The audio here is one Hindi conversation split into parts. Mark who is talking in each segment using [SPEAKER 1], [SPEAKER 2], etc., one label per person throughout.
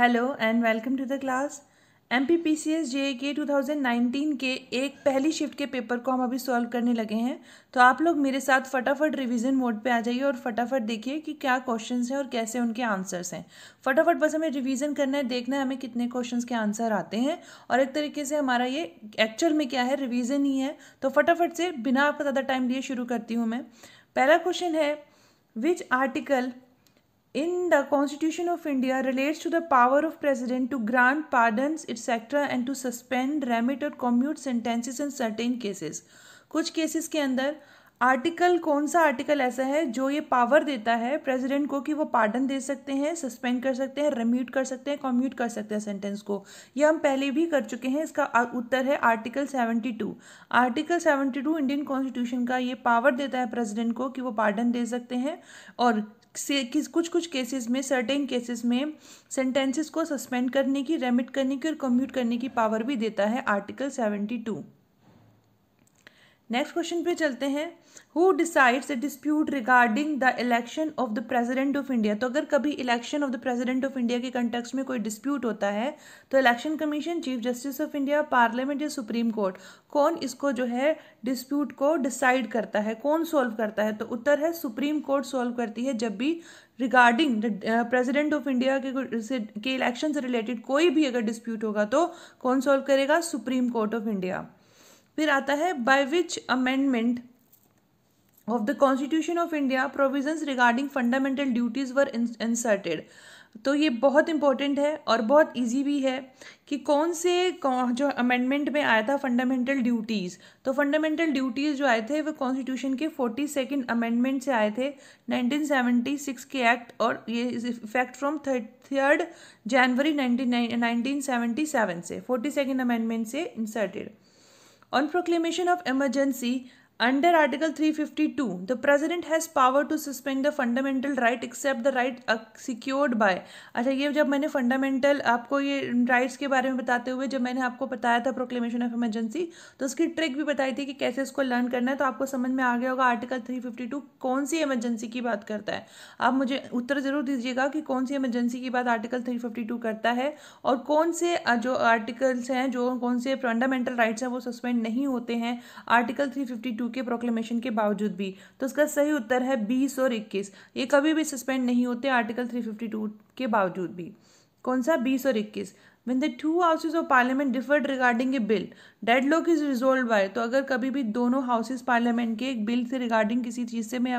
[SPEAKER 1] Hello and welcome to the class M P P C S J के टू थाउजेंड नाइनटीन के एक पहली शिफ्ट के पेपर को हम अभी सॉल्व करने लगे हैं तो आप लोग मेरे साथ फटाफट रिवीजन मोड पे आ जाइए और फटाफट देखिए कि क्या क्वेश्चंस हैं और कैसे उनके आंसर्स हैं फटाफट बस हमें रिवीजन करना है देखना है हमें कितने क्वेश्चंस के आंसर आते हैं और एक तरीके से हमारा ये एक्चुअल में क्या है रिविज़न ही है तो फटाफट से बिना आपका ज़्यादा टाइम लिए शुरू करती हूँ मैं पहला क्वेश्चन है which article in the constitution of india relates to the power of president to grant pardons etc and to suspend remit or commute sentences in certain cases कुछ केसेस के अंदर आर्टिकल कौन सा आर्टिकल ऐसा है जो ये पावर देता है प्रेसिडेंट को कि वो पार्डन दे सकते हैं सस्पेंड कर सकते हैं रेम्यूट कर सकते हैं कॉम्यूट कर सकते हैं सेंटेंस को ये हम पहले भी कर चुके हैं इसका उत्तर है आर्टिकल 72 आर्टिकल 72 इंडियन कॉन्स्टिट्यूशन का ये पावर देता है प्रेसिडेंट को कि वो पार्डन दे सकते हैं और से किस कुछ कुछ केसेस में सर्टेन केसेस में सेंटेंसेस को सस्पेंड करने की रेमिट करने की और कम्यूट करने की पावर भी देता है article seventy two next question पे चलते हैं who decides a dispute regarding the election of the president of India तो अगर कभी election of the president of India के कंटेक्स में कोई डिस्प्यूट होता है तो election commission chief justice of India parliament या सुप्रीम कोर्ट कौन इसको जो है डिस्प्यूट को डिसाइड करता है कौन सोल्व करता है तो उत्तर है सुप्रीम कोर्ट सोल्व करती है जब भी रिगार्डिंग प्रेजिडेंट ऑफ इंडिया के इलेक्शन से रिलेटेड कोई भी अगर डिस्प्यूट होगा तो कौन सोल्व करेगा सुप्रीम कोर्ट ऑफ इंडिया फिर आता है by which amendment of the constitution of india provisions regarding fundamental duties were inserted तो ये बहुत इंपॉर्टेंट है और बहुत इजी भी है कि कौन से जो अमेंडमेंट में आया था फंडामेंटल ड्यूटीज़ तो फंडामेंटल ड्यूटीज़ जो आए थे वो कॉन्स्टिट्यूशन के फोर्टी सेकेंड अमेंडमेंट से आए थे 1976 के एक्ट और ये इज इफेक्ट फ्रॉम थर्ड जनवरी 1977 से फोर्टी सेकेंड अमेंडमेंट से inserted on proclamation of emergency Under Article 352, the President has power to suspend the fundamental right except the right secured by अच्छा ये जब मैंने फंडामेंटल आपको ये राइट्स के बारे में बताते हुए जब मैंने आपको बताया था प्रोक्लेमेशन ऑफ इमरजेंसी तो उसकी ट्रिक भी बताई थी कि कैसे इसको लर्न करना है तो आपको समझ में आ गया होगा आर्टिकल 352 कौन सी इमरजेंसी की बात करता है आप मुझे उत्तर ज़रूर दीजिएगा कि कौन सी इमरजेंसी की बात आर्टिकल 352 करता है और कौन से जो आर्टिकल्स हैं जो कौन से फंडामेंटल राइट्स हैं वो सस्पेंड नहीं होते हैं आर्टिकल थ्री टू के प्रोक्लेमेशन के बावजूद भी तो इसका सही उत्तर है बीस और इक्कीस ये कभी भी सस्पेंड नहीं होते आर्टिकल थ्री फिफ्टी टू के बावजूद भी कौन सा बीस और इक्कीस the two houses of parliament differed regarding a bill deadlock is resolve by तो अगर कभी भी दोनों हाउसेज पार्लियामेंट के एक बिल से रिगार्डिंग किसी चीज़ से में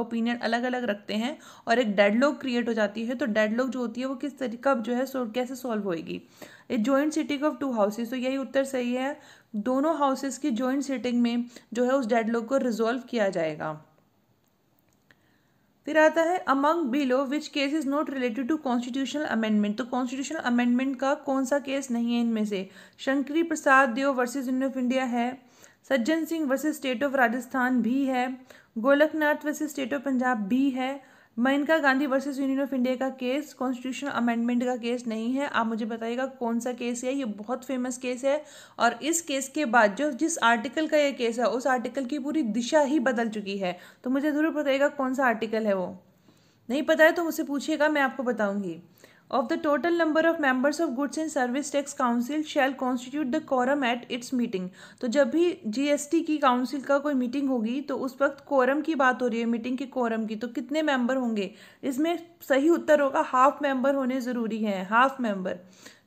[SPEAKER 1] ओपिनियन अलग अलग रखते हैं और एक डेड लॉक क्रिएट हो जाती है तो डेड लॉक जो होती है वो किस तरीका जो है सो कैसे सॉल्व होएगी a joint sitting of two houses तो यही उत्तर सही है दोनों हाउसेस की जॉइंट सीटिंग में जो है उस डेडलॉक को रिजॉल्व किया जाएगा फिर आता है among below which case is not related to constitutional amendment तो कॉन्स्टिट्यूशनल अमेंडमेंट का कौन सा केस नहीं है इनमें से Shankari Prasad Deo versus union of India है Sajjan Singh versus state of Rajasthan भी है Golaknath versus state of Punjab भी है Menaka Gandhi versus union of India का केस कॉन्स्टिट्यूशन अमेंडमेंट का केस नहीं है आप मुझे बताइएगा कौन सा केस है ये बहुत फेमस केस है और इस केस के बाद जो जिस आर्टिकल का ये केस है उस आर्टिकल की पूरी दिशा ही बदल चुकी है तो मुझे ज़रूर बताइएगा कौन सा आर्टिकल है वो नहीं पता है तो मुझसे पूछिएगा मैं आपको बताऊँगी of the total number of members of goods and service tax council shall constitute the quorum at its meeting तो जब भी जीएसटी की काउंसिल का कोई मीटिंग होगी तो उस वक्त कोरम की बात हो रही है मीटिंग के कोरम की तो कितने मेंबर होंगे इसमें सही उत्तर होगा हाफ मेंबर होने ज़रूरी हैं हाफ मेंबर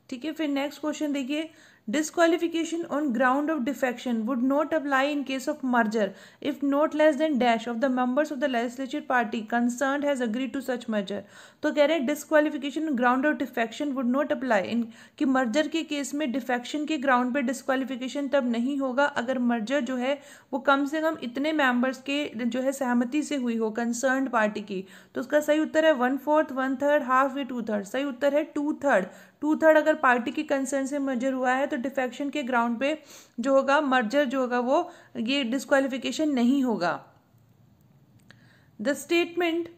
[SPEAKER 1] ठीक है फिर नेक्स्ट क्वेश्चन देखिए disqualification on ground of defection would not apply in case of merger if not less than dash of the members of the legislature party concerned has agreed to such merger तो कह रहे हैं disqualification on ground of defection would not apply in कि merger के केस में defection के ground पे disqualification तब नहीं होगा अगर merger जो है वो कम से कम इतने members के जो है सहमति से हुई हो concerned party की तो उसका सही उत्तर है one fourth one third half या टू थर्ड सही उत्तर है टू थर्ड टू थर्ड अगर पार्टी के कंसर्न से मर्जर हुआ है तो डिफेक्शन के ग्राउंड पे जो होगा मर्जर जो होगा वो ये डिस्कालिफिकेशन नहीं होगा the statement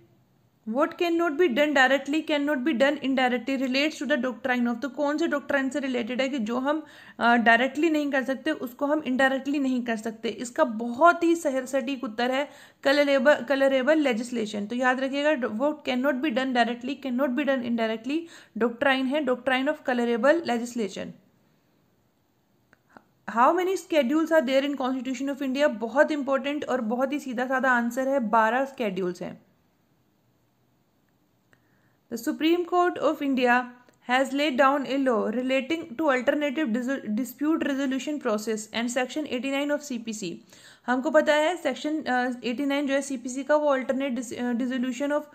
[SPEAKER 1] what can not be done directly can not be done indirectly relates to the doctrine of तो कौन से डॉक्ट्राइन से रिलेटेड है कि जो हम डायरेक्टली uh, नहीं कर सकते उसको हम इनडायरेक्टली नहीं कर सकते इसका बहुत ही सहर सटीक उत्तर है कलरेबल कलरेबल लेजिस्लेशन तो याद रखिएगा what can not be done directly can not be done indirectly doctrine है doctrine of colourable legislation how many schedules are there in constitution of India बहुत इंपॉर्टेंट और बहुत ही सीधा साधा आंसर है बारह स्केड्यूल्स हैं The Supreme Court of India has laid down a law relating to alternative dispute resolution process and Section 89 of CPC. हमको पता है सेक्शन uh, 89 जो है सीपीसी का वो alternate dissolution of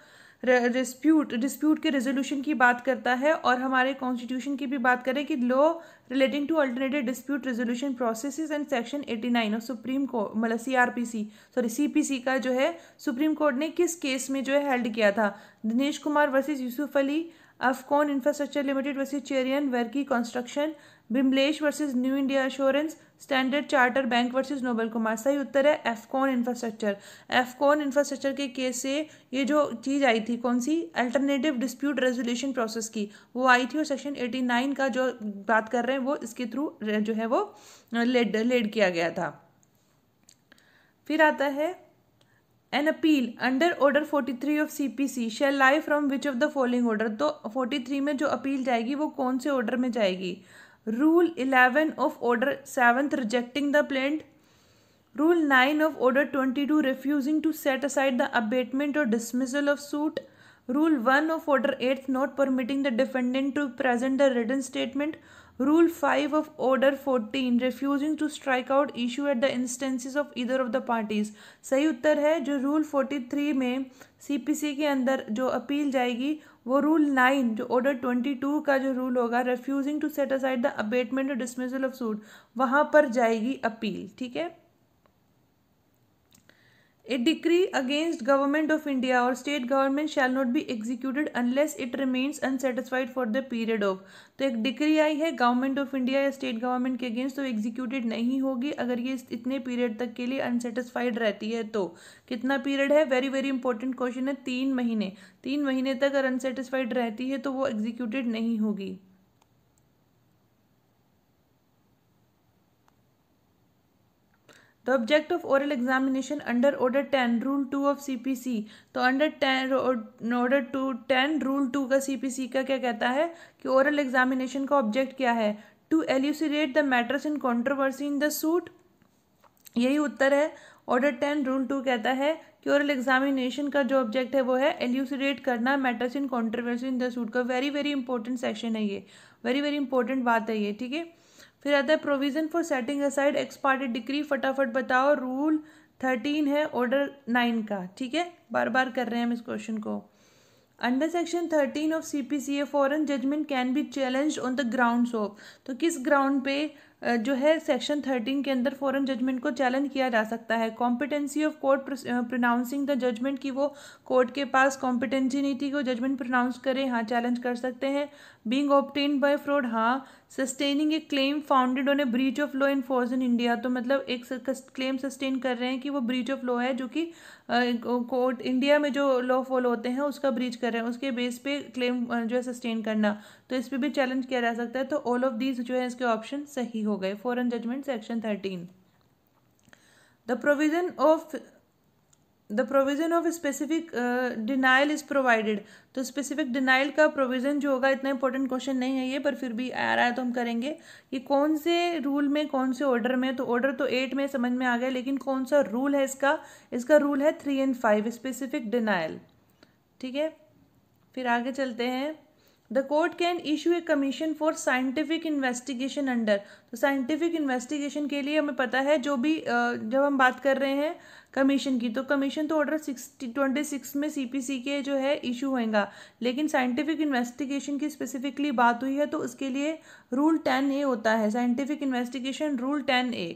[SPEAKER 1] dispute dispute के रेजोल्यूशन की बात करता है और हमारे कॉन्स्टिट्यूशन की भी बात करें कि law relating to alternative dispute resolution process and section 89 of supreme court मतलब सी सी सॉरी सी का जो है सुप्रीम कोर्ट ने किस केस में जो है हेल्ड किया था Dinesh Kumar versus Yusuf Ali Afcons infrastructure limited versus Cherian Varkey construction Bimlesh versus new India assurance standard charter bank versus Noble Kumar सही उत्तर है एफकॉन इंफ्रास्ट्रक्चर एफकॉन इंफ्रास्ट्रक्चर के केस से ये जो चीज़ आई थी कौन सी अल्टरनेटिव डिस्प्यूट रेजोल्यूशन प्रोसेस की वो आई थी और सेक्शन 89 का जो बात कर रहे हैं वो इसके थ्रू जो है वो लेड लेड किया गया था फिर आता है an appeal under order forty three of C P C shall lie from which of the following order तो फोर्टी थ्री में जो अपील जाएगी वो कौन से ऑर्डर में जाएगी Rule 11 of Order 7th rejecting the plaint. Rule 9 of Order 22 refusing to set aside the abatement or dismissal of suit. Rule 1 of Order 8th not permitting the defendant to present the written statement rule five of order fourteen refusing to strike out issue at the instances of either of the parties सही उत्तर है जो रूल फोर्टी थ्री में सी पी सी के अंदर जो अपील जाएगी वो रूल नाइन जो ऑर्डर ट्वेंटी टू का जो रूल होगा refusing to set aside the abatement और डिसमिसल ऑफ सूट वहाँ पर जाएगी अपील ठीक है a decree against government of India और state government shall not be executed unless it remains unsatisfied for the period of तो एक डिक्री आई है गवर्नमेंट ऑफ इंडिया या स्टेट गवर्नमेंट के अगेंस्ट तो एग्जीक्यूटेड नहीं होगी अगर ये इतने पीरियड तक के लिए अनसेटिस्फाइड रहती है तो कितना पीरियड है वेरी वेरी इंपॉर्टेंट क्वेश्चन है तीन महीने तीन महीने तक अगर अनसेटिस्फाइड रहती है तो वो एग्जीक्यूटेड नहीं होगी तो object of oral examination under order ten rule two of C P C तो under ten order two ten rule two का सी पी सी का क्या कहता है कि ओरल एग्जामिनेशन का ऑब्जेक्ट क्या है to elucidate the matters in controversy in the suit यही उत्तर है ऑर्डर टेन रूल टू कहता है कि ओरल एग्जामिनेशन का जो ऑब्जेक्ट है वो है एल्यूसीट करना matters in controversy in the suit का वेरी वेरी इंपॉर्टेंट सेक्शन है ये वेरी वेरी इंपॉर्टेंट बात है ये ठीक है फिर आता है provision for setting aside ex parte decree फटाफट बताओ रूल थर्टीन है ऑर्डर नाइन का ठीक है बार बार कर रहे हैं हम इस क्वेश्चन को under section thirteen of C P C a foreign judgment can be challenge on the ground of तो किस ग्राउंड पे जो है सेक्शन थर्टीन के अंदर फॉरन जजमेंट को चैलेंज किया जा सकता है competency of court pronouncing the judgment की वो कोर्ट के पास कॉम्पिटेंसी नहीं थी कि वो जजमेंट प्रोनाउंस करें हाँ चैलेंज कर सकते हैं बींग ऑप्टेन बाय फ्रॉड हाँ sustaining a claim founded on a breach of law in force in India तो मतलब एक क्लेम सस्टेन कर रहे हैं कि वो ब्रीच ऑफ लॉ है जो कि कोर्ट इंडिया में जो लॉ फॉलो होते हैं उसका ब्रीच कर रहे हैं उसके बेस पे क्लेम जो है सस्टेन करना तो इस पर भी चैलेंज किया जा सकता है तो ऑल ऑफ दीज जो है इसके ऑप्शन सही हो गए foreign judgment section thirteen the provision of the provision of specific denial is provided तो स्पेसिफिक डिनाइल का प्रोविज़न जो होगा इतना इंपॉर्टेंट क्वेश्चन नहीं है ये पर फिर भी आ रहा है तो हम करेंगे ये कौन से रूल में कौन से ऑर्डर में तो ऑर्डर तो एट में समझ में आ गया लेकिन कौन सा रूल है इसका इसका रूल है three and five specific denial ठीक है फिर आगे चलते हैं the court can issue a commission for scientific investigation under तो साइंटिफिक इन्वेस्टिगेशन के लिए हमें पता है जो भी जब हम बात कर रहे हैं कमीशन की तो कमीशन तो ऑर्डर सिक्सटी ट्वेंटी सिक्स में सीपीसी के जो है इशू होएगा लेकिन साइंटिफिक इन्वेस्टिगेशन की स्पेसिफिकली बात हुई है तो उसके लिए रूल टेन ए होता है scientific investigation rule ten A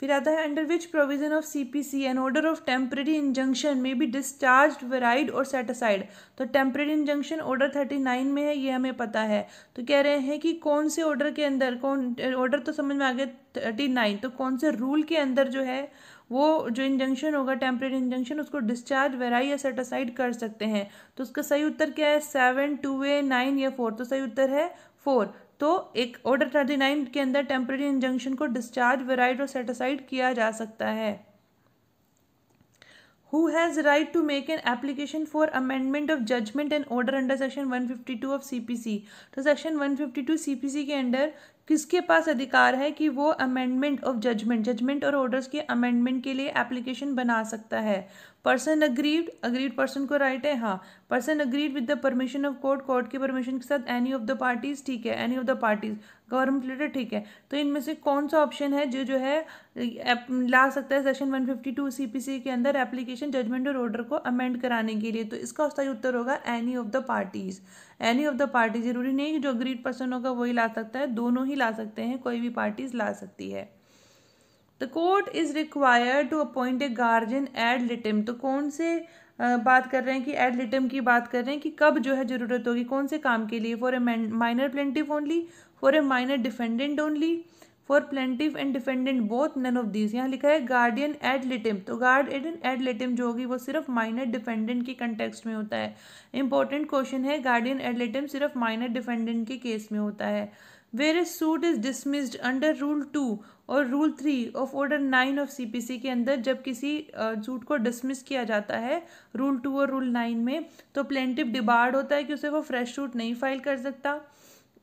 [SPEAKER 1] फिर आता है under which provision of C P C an order of temporary injunction may be discharge varied और सेटिसाइड तो temporary injunction order thirty nine में है ये हमें पता है तो कह रहे हैं कि कौन से ऑर्डर के अंदर कौन ऑर्डर तो समझ में आ गया थर्टी नाइन तो कौन से रूल के अंदर जो है वो जो इंजंक्शन होगा टेम्परेरी इंजंक्शन उसको डिस्चार्ज वेराई या सेटासाइड कर सकते हैं तो उसका सही उत्तर क्या है सेवन टू ए नाइन या फोर तो सही उत्तर है फोर तो एक ऑर्डर थर्टी नाइन के अंदर टेम्परेरी इंजंक्शन को डिस्चार्ज वेराइड और सेटासाइड किया जा सकता है Who has right to make an application for amendment of judgment and order under Section 152 of CPC? तो Section 152 CPC के अंडर किसके पास अधिकार है कि वो अमेंडमेंट ऑफ जजमेंट जजमेंट और ऑर्डर्स के अमेंडमेंट के लिए एप्लीकेशन बना सकता है पर्सन अग्रीड अग्रीड पर्सन को राइट है हाँ person aggrieved with the permission of court court के परमिशन के साथ एनी ऑफ द पार्टीज ठीक है any of the parties government letter ठीक है तो इनमें से कौन सा ऑप्शन है जो जो है ला सकता है सेक्शन 152 सीपीसी के अंदर एप्लीकेशन जजमेंट और ऑर्डर को अमेंड कराने के लिए तो इसका उत्तर होगा any of the parties any of the party जरूरी नहीं जो अग्रीड पर्सन होगा वही ला सकता है दोनों ही ला सकते हैं कोई भी पार्टीज ला सकती है the court is required to appoint a guardian ad litem तो कौन से बात कर रहे हैं कि एड लिटम की बात कर रहे हैं कि कब जो है ज़रूरत होगी कौन से काम के लिए for a minor plaintiff only for a minor defendant only for plaintiff and defendant both none of these यहाँ लिखा है गार्डियन एड लिटिम तो गार्ड एड लिटिम जो होगी वो सिर्फ माइनर डिफेंडेंट के कंटेक्सट में होता है इंपॉर्टेंट क्वेश्चन है गार्डियन एड लिटिम सिर्फ माइनर डिफेंडेंट के केस में होता है where is suit is dismissed under rule two और rule three of order nine of C P C के अंदर जब किसी सूट को डिसमिस किया जाता है रूल टू और रूल नाइन में तो प्लेंटिव डिबार्ड होता है कि उसे वो फ्रेश सूट नहीं फाइल कर सकता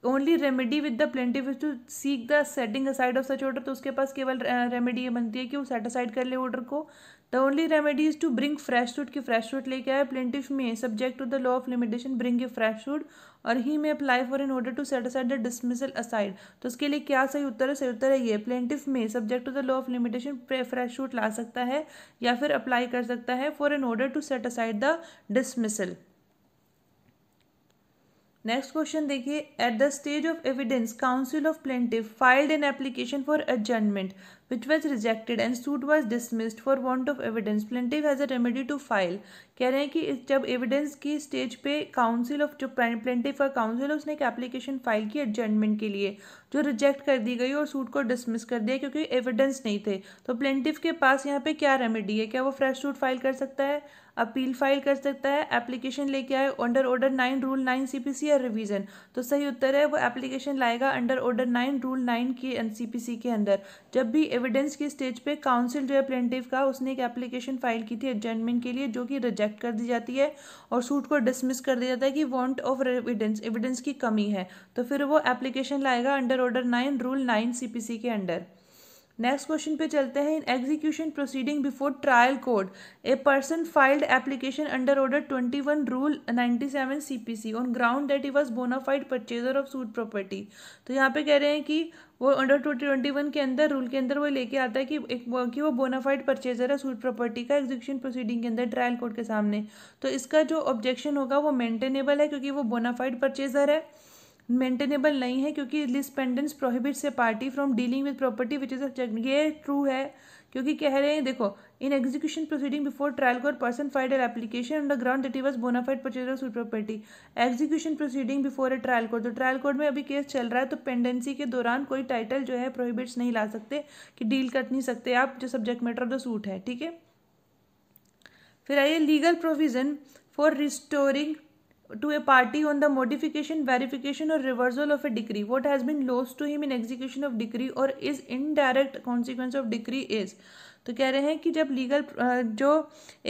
[SPEAKER 1] only remedy with the plaintiff is to seek the setting aside of such order तो उसके पास केवल रेमेडी ये बनती है कि वो सेट असाइड कर ले ऑर्डर को the only remedy is to bring fresh fruit की फ्रेश फ्रूट लेके आए प्लेंटिव में subject to the law of limitation bring a fresh fruit or he may apply for in order to set aside the dismissal aside तो उसके लिए क्या सही उत्तर है सही उत्तर है ये प्लेंटिव में subject to the law of limitation fresh fruit ला सकता है या फिर अप्लाई कर सकता है for an order to set aside the dismissal next question देखिए at the stage of evidence council of plaintiff filed an application for adjournment which was rejected and suit was dismissed for want of evidence plaintiff has a remedy to file कह रहे हैं कि जब एविडेंस की स्टेज पे काउंसिल ऑफ जो प्लेंटिव का काउंसिल उसने एक एप्लीकेशन फाइल की एडजमेंट के लिए जो रिजेक्ट कर दी गई और सूट को डिसमिस कर दिया क्योंकि एविडेंस नहीं थे तो प्लेंटिव के पास यहाँ पे क्या रेमेडी है क्या वो फ्रेश सूट फाइल कर सकता है अपील फाइल कर सकता है एप्लीकेशन लेके आए under order nine rule nine C P C या रिविजन तो सही उत्तर है वो एप्लीकेशन लाएगा under order nine rule nine के सी पी सी के अंदर जब भी एविडेंस के स्टेज पे काउंसिल जो है प्लेंटिव का उसने एक एप्लीकेशन फाइल की थी एडजमेंट के लिए जो कि रिजेक्ट कर दी जाती है और सूट को डिसमिस कर दिया जाता है कि वॉन्ट ऑफ एविडेंस एविडेंस की कमी है तो फिर वो एप्लीकेशन लाएगा under order nine rule nine C P C के अंडर नेक्स्ट क्वेश्चन पे चलते हैं in execution proceeding before trial court a person filed application under order twenty one rule ninety seven C P C on ground that he was bona fide purchaser of suit property तो यहाँ पे कह रहे हैं कि वो अंडर ट्वेंटी ट्वेंटी वन के अंदर रूल के अंदर वो लेके आता है कि एक कि वो बोनाफाइड परचेजर है सूट प्रॉपर्टी का एग्जीक्यूशन प्रोसीडिंग के अंदर ट्रायल कोर्ट के सामने तो इसका जो ऑब्जेक्शन होगा वो मेंटेनेबल है क्योंकि वो बोनाफाइड परचेजर है मेंटेनेबल नहीं है क्योंकि lis pendens prohibits a party from dealing with property which is ये ट्रू है क्योंकि कह रहे हैं देखो in execution proceeding before trial court person filed an application on the ground that was bona fide purchaser of property execution proceeding before a trial court तो ट्रायल कोर्ट में अभी केस चल रहा है तो पेंडेंसी के दौरान कोई टाइटल जो है प्रोहिबिट्स नहीं ला सकते कि डील कर नहीं सकते आप जो subject matter of the suit है ठीक है फिर आइए legal provision for restoring to a party on the modification, verification or reversal of a decree. What has been lost to him in execution of decree or is indirect consequence of decree is तो कह रहे हैं कि जब लीगल जो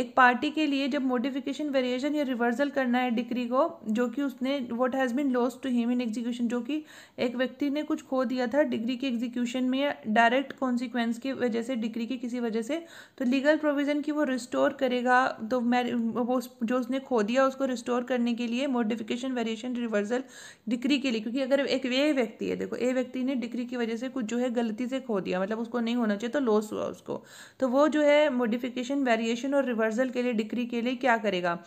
[SPEAKER 1] एक पार्टी के लिए जब मोडिफिकेशन वेरिएशन या रिवर्सल करना है डिक्री को जो कि उसने what has been loss to him in execution जो कि एक व्यक्ति ने कुछ खो दिया था डिग्री के एग्जीक्यूशन में या डायरेक्ट कॉन्सिक्वेंस की वजह से डिग्री की किसी वजह से तो लीगल प्रोविज़न की वो रिस्टोर करेगा तो मैं वो जो उसने खो दिया उसको रिस्टोर करने के लिए मोडिफिकेशन वेरिएशन रिवर्सल डिग्री के लिए क्योंकि अगर एक वे व्यक्ति है देखो ए व्यक्ति ने डिग्री की वजह से कुछ जो है गलती से खो दिया मतलब उसको नहीं होना चाहिए तो लॉस हुआ उसको तो वो जो है मोडिफिकेशन वेरिएशन और रिवर्सल के लिए डिक्री के लिए क्या करेगा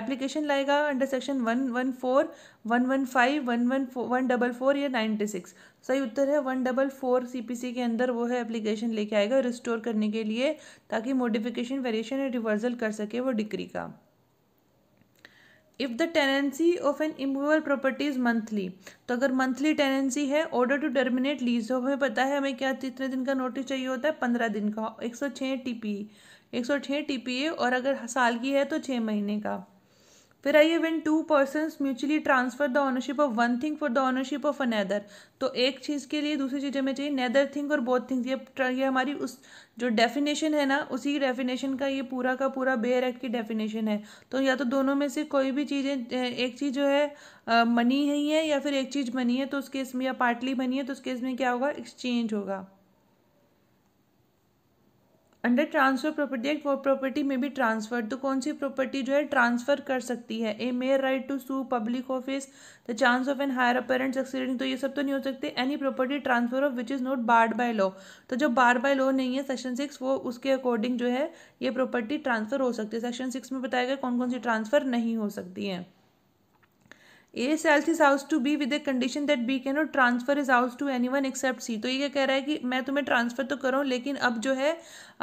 [SPEAKER 1] एप्लीकेशन लाएगा under section one one four one one five one one one double four या नाइन्टी सिक्स सही उत्तर है one double four C P C के अंदर वो है एप्लीकेशन लेके आएगा रिस्टोर करने के लिए ताकि मोडिफिकेशन वेरिएशन या रिवर्सल कर सके वो डिक्री का if the tenancy of an immovable property is monthly तो अगर मंथली टेनेंसी है ऑर्डर टू टर्मिनेट लीज तो हमें पता है हमें क्या कितने दिन का नोटिस चाहिए होता है पंद्रह दिन का एक सौ छः टी पी एक सौ छः टी पी ए और अगर साल की है तो छः महीने का फिर आइए when two person mutually transfer the ownership of one thing for the ownership of another तो एक चीज़ के लिए दूसरी चीज़ हमें चाहिए नैदर थिंग और बोथ थिंग्स ये ये हमारी उस जो डेफिनेशन है ना उसी डेफिनेशन का ये पूरा का पूरा बेयर एक्ट की डेफिनेशन है तो या तो दोनों में से कोई भी चीज़ें एक चीज़ जो है मनी ही है या फिर एक चीज़ मनी है तो उस केस में या पार्टली मनी है तो उस केस में क्या होगा एक्सचेंज होगा अंडर ट्रांसफर प्रॉपर्टी एक्ट वो प्रॉपर्टी में भी ट्रांसफर तो कौन सी प्रॉपर्टी जो है ट्रांसफर कर सकती है a mere right to sue public office the chance of an heir apparent accident तो ये सब तो नहीं हो सकते any property transfer of which is not barred by law तो जो बार बाय लॉ नहीं है सेक्शन सिक्स वो उसके अकॉर्डिंग जो है ये प्रॉपर्टी ट्रांसफर हो सकती है सेक्शन सिक्स में बताया गया कौन कौन सी ट्रांसफर नहीं हो सकती है a sales is house to be with a condition that B can not transfer is house to any one except C तो ये क्या कह रहा है कि मैं तुम्हें ट्रांसफर तो करूँ लेकिन अब जो है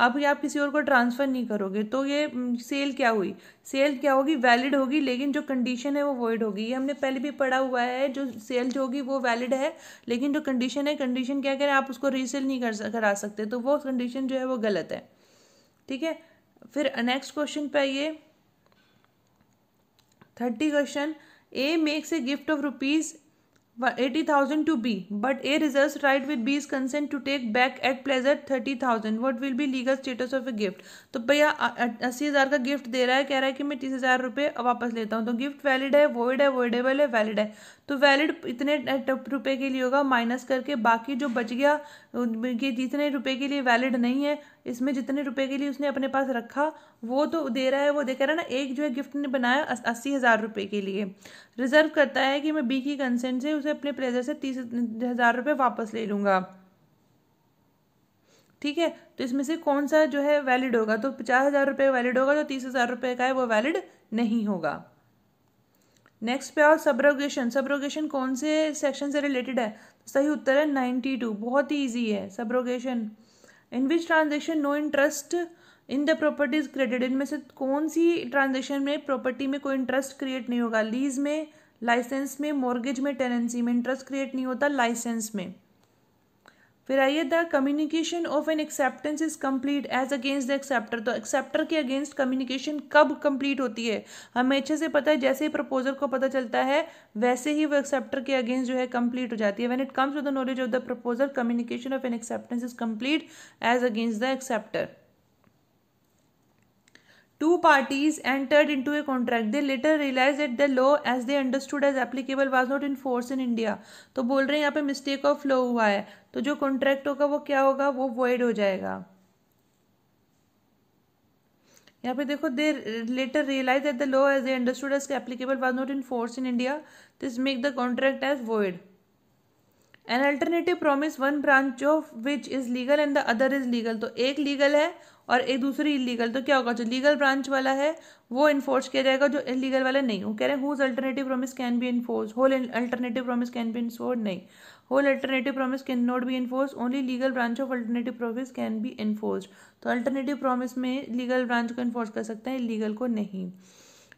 [SPEAKER 1] अब ये आप किसी और को ट्रांसफर नहीं करोगे तो ये सेल क्या हुई सेल क्या होगी वैलिड होगी लेकिन जो कंडीशन है वो वॉइड होगी ये हमने पहले भी पढ़ा हुआ है जो सेल जो होगी वो वैलिड है लेकिन जो कंडीशन है कंडीशन क्या करें आप उसको रीसेल नहीं कर करा सकते तो वो कंडीशन जो है वो गलत है ठीक है फिर नेक्स्ट क्वेश्चन पे आइए thirty question A makes a gift of rupees eighty thousand to B but a reserve right with B's consent to take back at pleasure thirty thousand what will be legal status of a gift तो भैया अस्सी हज़ार का गिफ्ट दे रहा है कह रहा है कि मैं तीस हज़ार रुपये वापस लेता हूँ तो गिफ्ट वैलिड है वोइड है वोइडेबल है वैलिड है तो वैलिड इतने तो रुपए के लिए होगा माइनस करके बाकी जो बच गया जितने रुपए के लिए वैलिड नहीं है इसमें जितने रुपए के लिए उसने अपने पास रखा वो तो दे रहा है वो दे कह रहा ना एक जो है गिफ्ट ने बनाया अस्सी हज़ार रुपये के लिए रिजर्व करता है कि मैं बी की कंसेंट से उसे अपने प्लेजर से तीस हज़ार रुपये वापस ले लूँगा ठीक है तो इसमें से कौन सा जो है वैलिड होगा तो पचास हज़ार रुपये वैलिड होगा तो तीस हज़ार रुपये का है वो वैलिड नहीं होगा नेक्स्ट पे और सबरोगेशन सबरोगेशन कौन से सेक्शन से रिलेटेड है सही उत्तर है नाइन्टी टू बहुत ही ईजी है subrogation in which transaction no interest in the property is credit इनमें से कौन सी ट्रांजेक्शन में प्रॉपर्टी में कोई इंटरेस्ट क्रिएट नहीं होगा लीज में लाइसेंस में मॉर्गेज में टेनेंसी में इंटरेस्ट क्रिएट नहीं होता लाइसेंस में फिर आइए the communication of an acceptance is complete as against the acceptor तो एक्सेप्टर के अगेंस्ट कम्युनिकेशन कब कंप्लीट होती है हमें अच्छे से पता है जैसे ही प्रपोजल को पता चलता है वैसे ही वो एक्सेप्टर के अगेंस्ट जो है कंप्लीट हो जाती है when it comes to the knowledge of the proposal communication of an acceptance is complete as against the acceptor two parties entered into a contract they later realise at the law as they understood as applicable was not in force in India तो बोल रहे हैं यहाँ पे मिस्टेक ऑफ लॉ हुआ है तो जो कॉन्ट्रैक्ट होगा वो क्या होगा वो वॉइड हो जाएगा यहाँ पे देखो they later realise at the law as they understood as applicable was not in force in India this make the contract as void an alternative promise one branch of which is legal and the other is legal तो एक लीगल है और एक दूसरी इलीगल तो क्या होगा जो लीगल ब्रांच वाला है वो इन्फोर्स किया जाएगा जो इलीगल वाला नहीं वो कह रहे हैं whose alternative promise can be enforce whole alternative promise can be enforce नहीं whole alternative promise can not be enforce only legal branch of alternative promise can be enforce तो अल्टरनेटिव प्रोमिस में लीगल ब्रांच को इन्फोर्स कर सकते हैं इलीगल को नहीं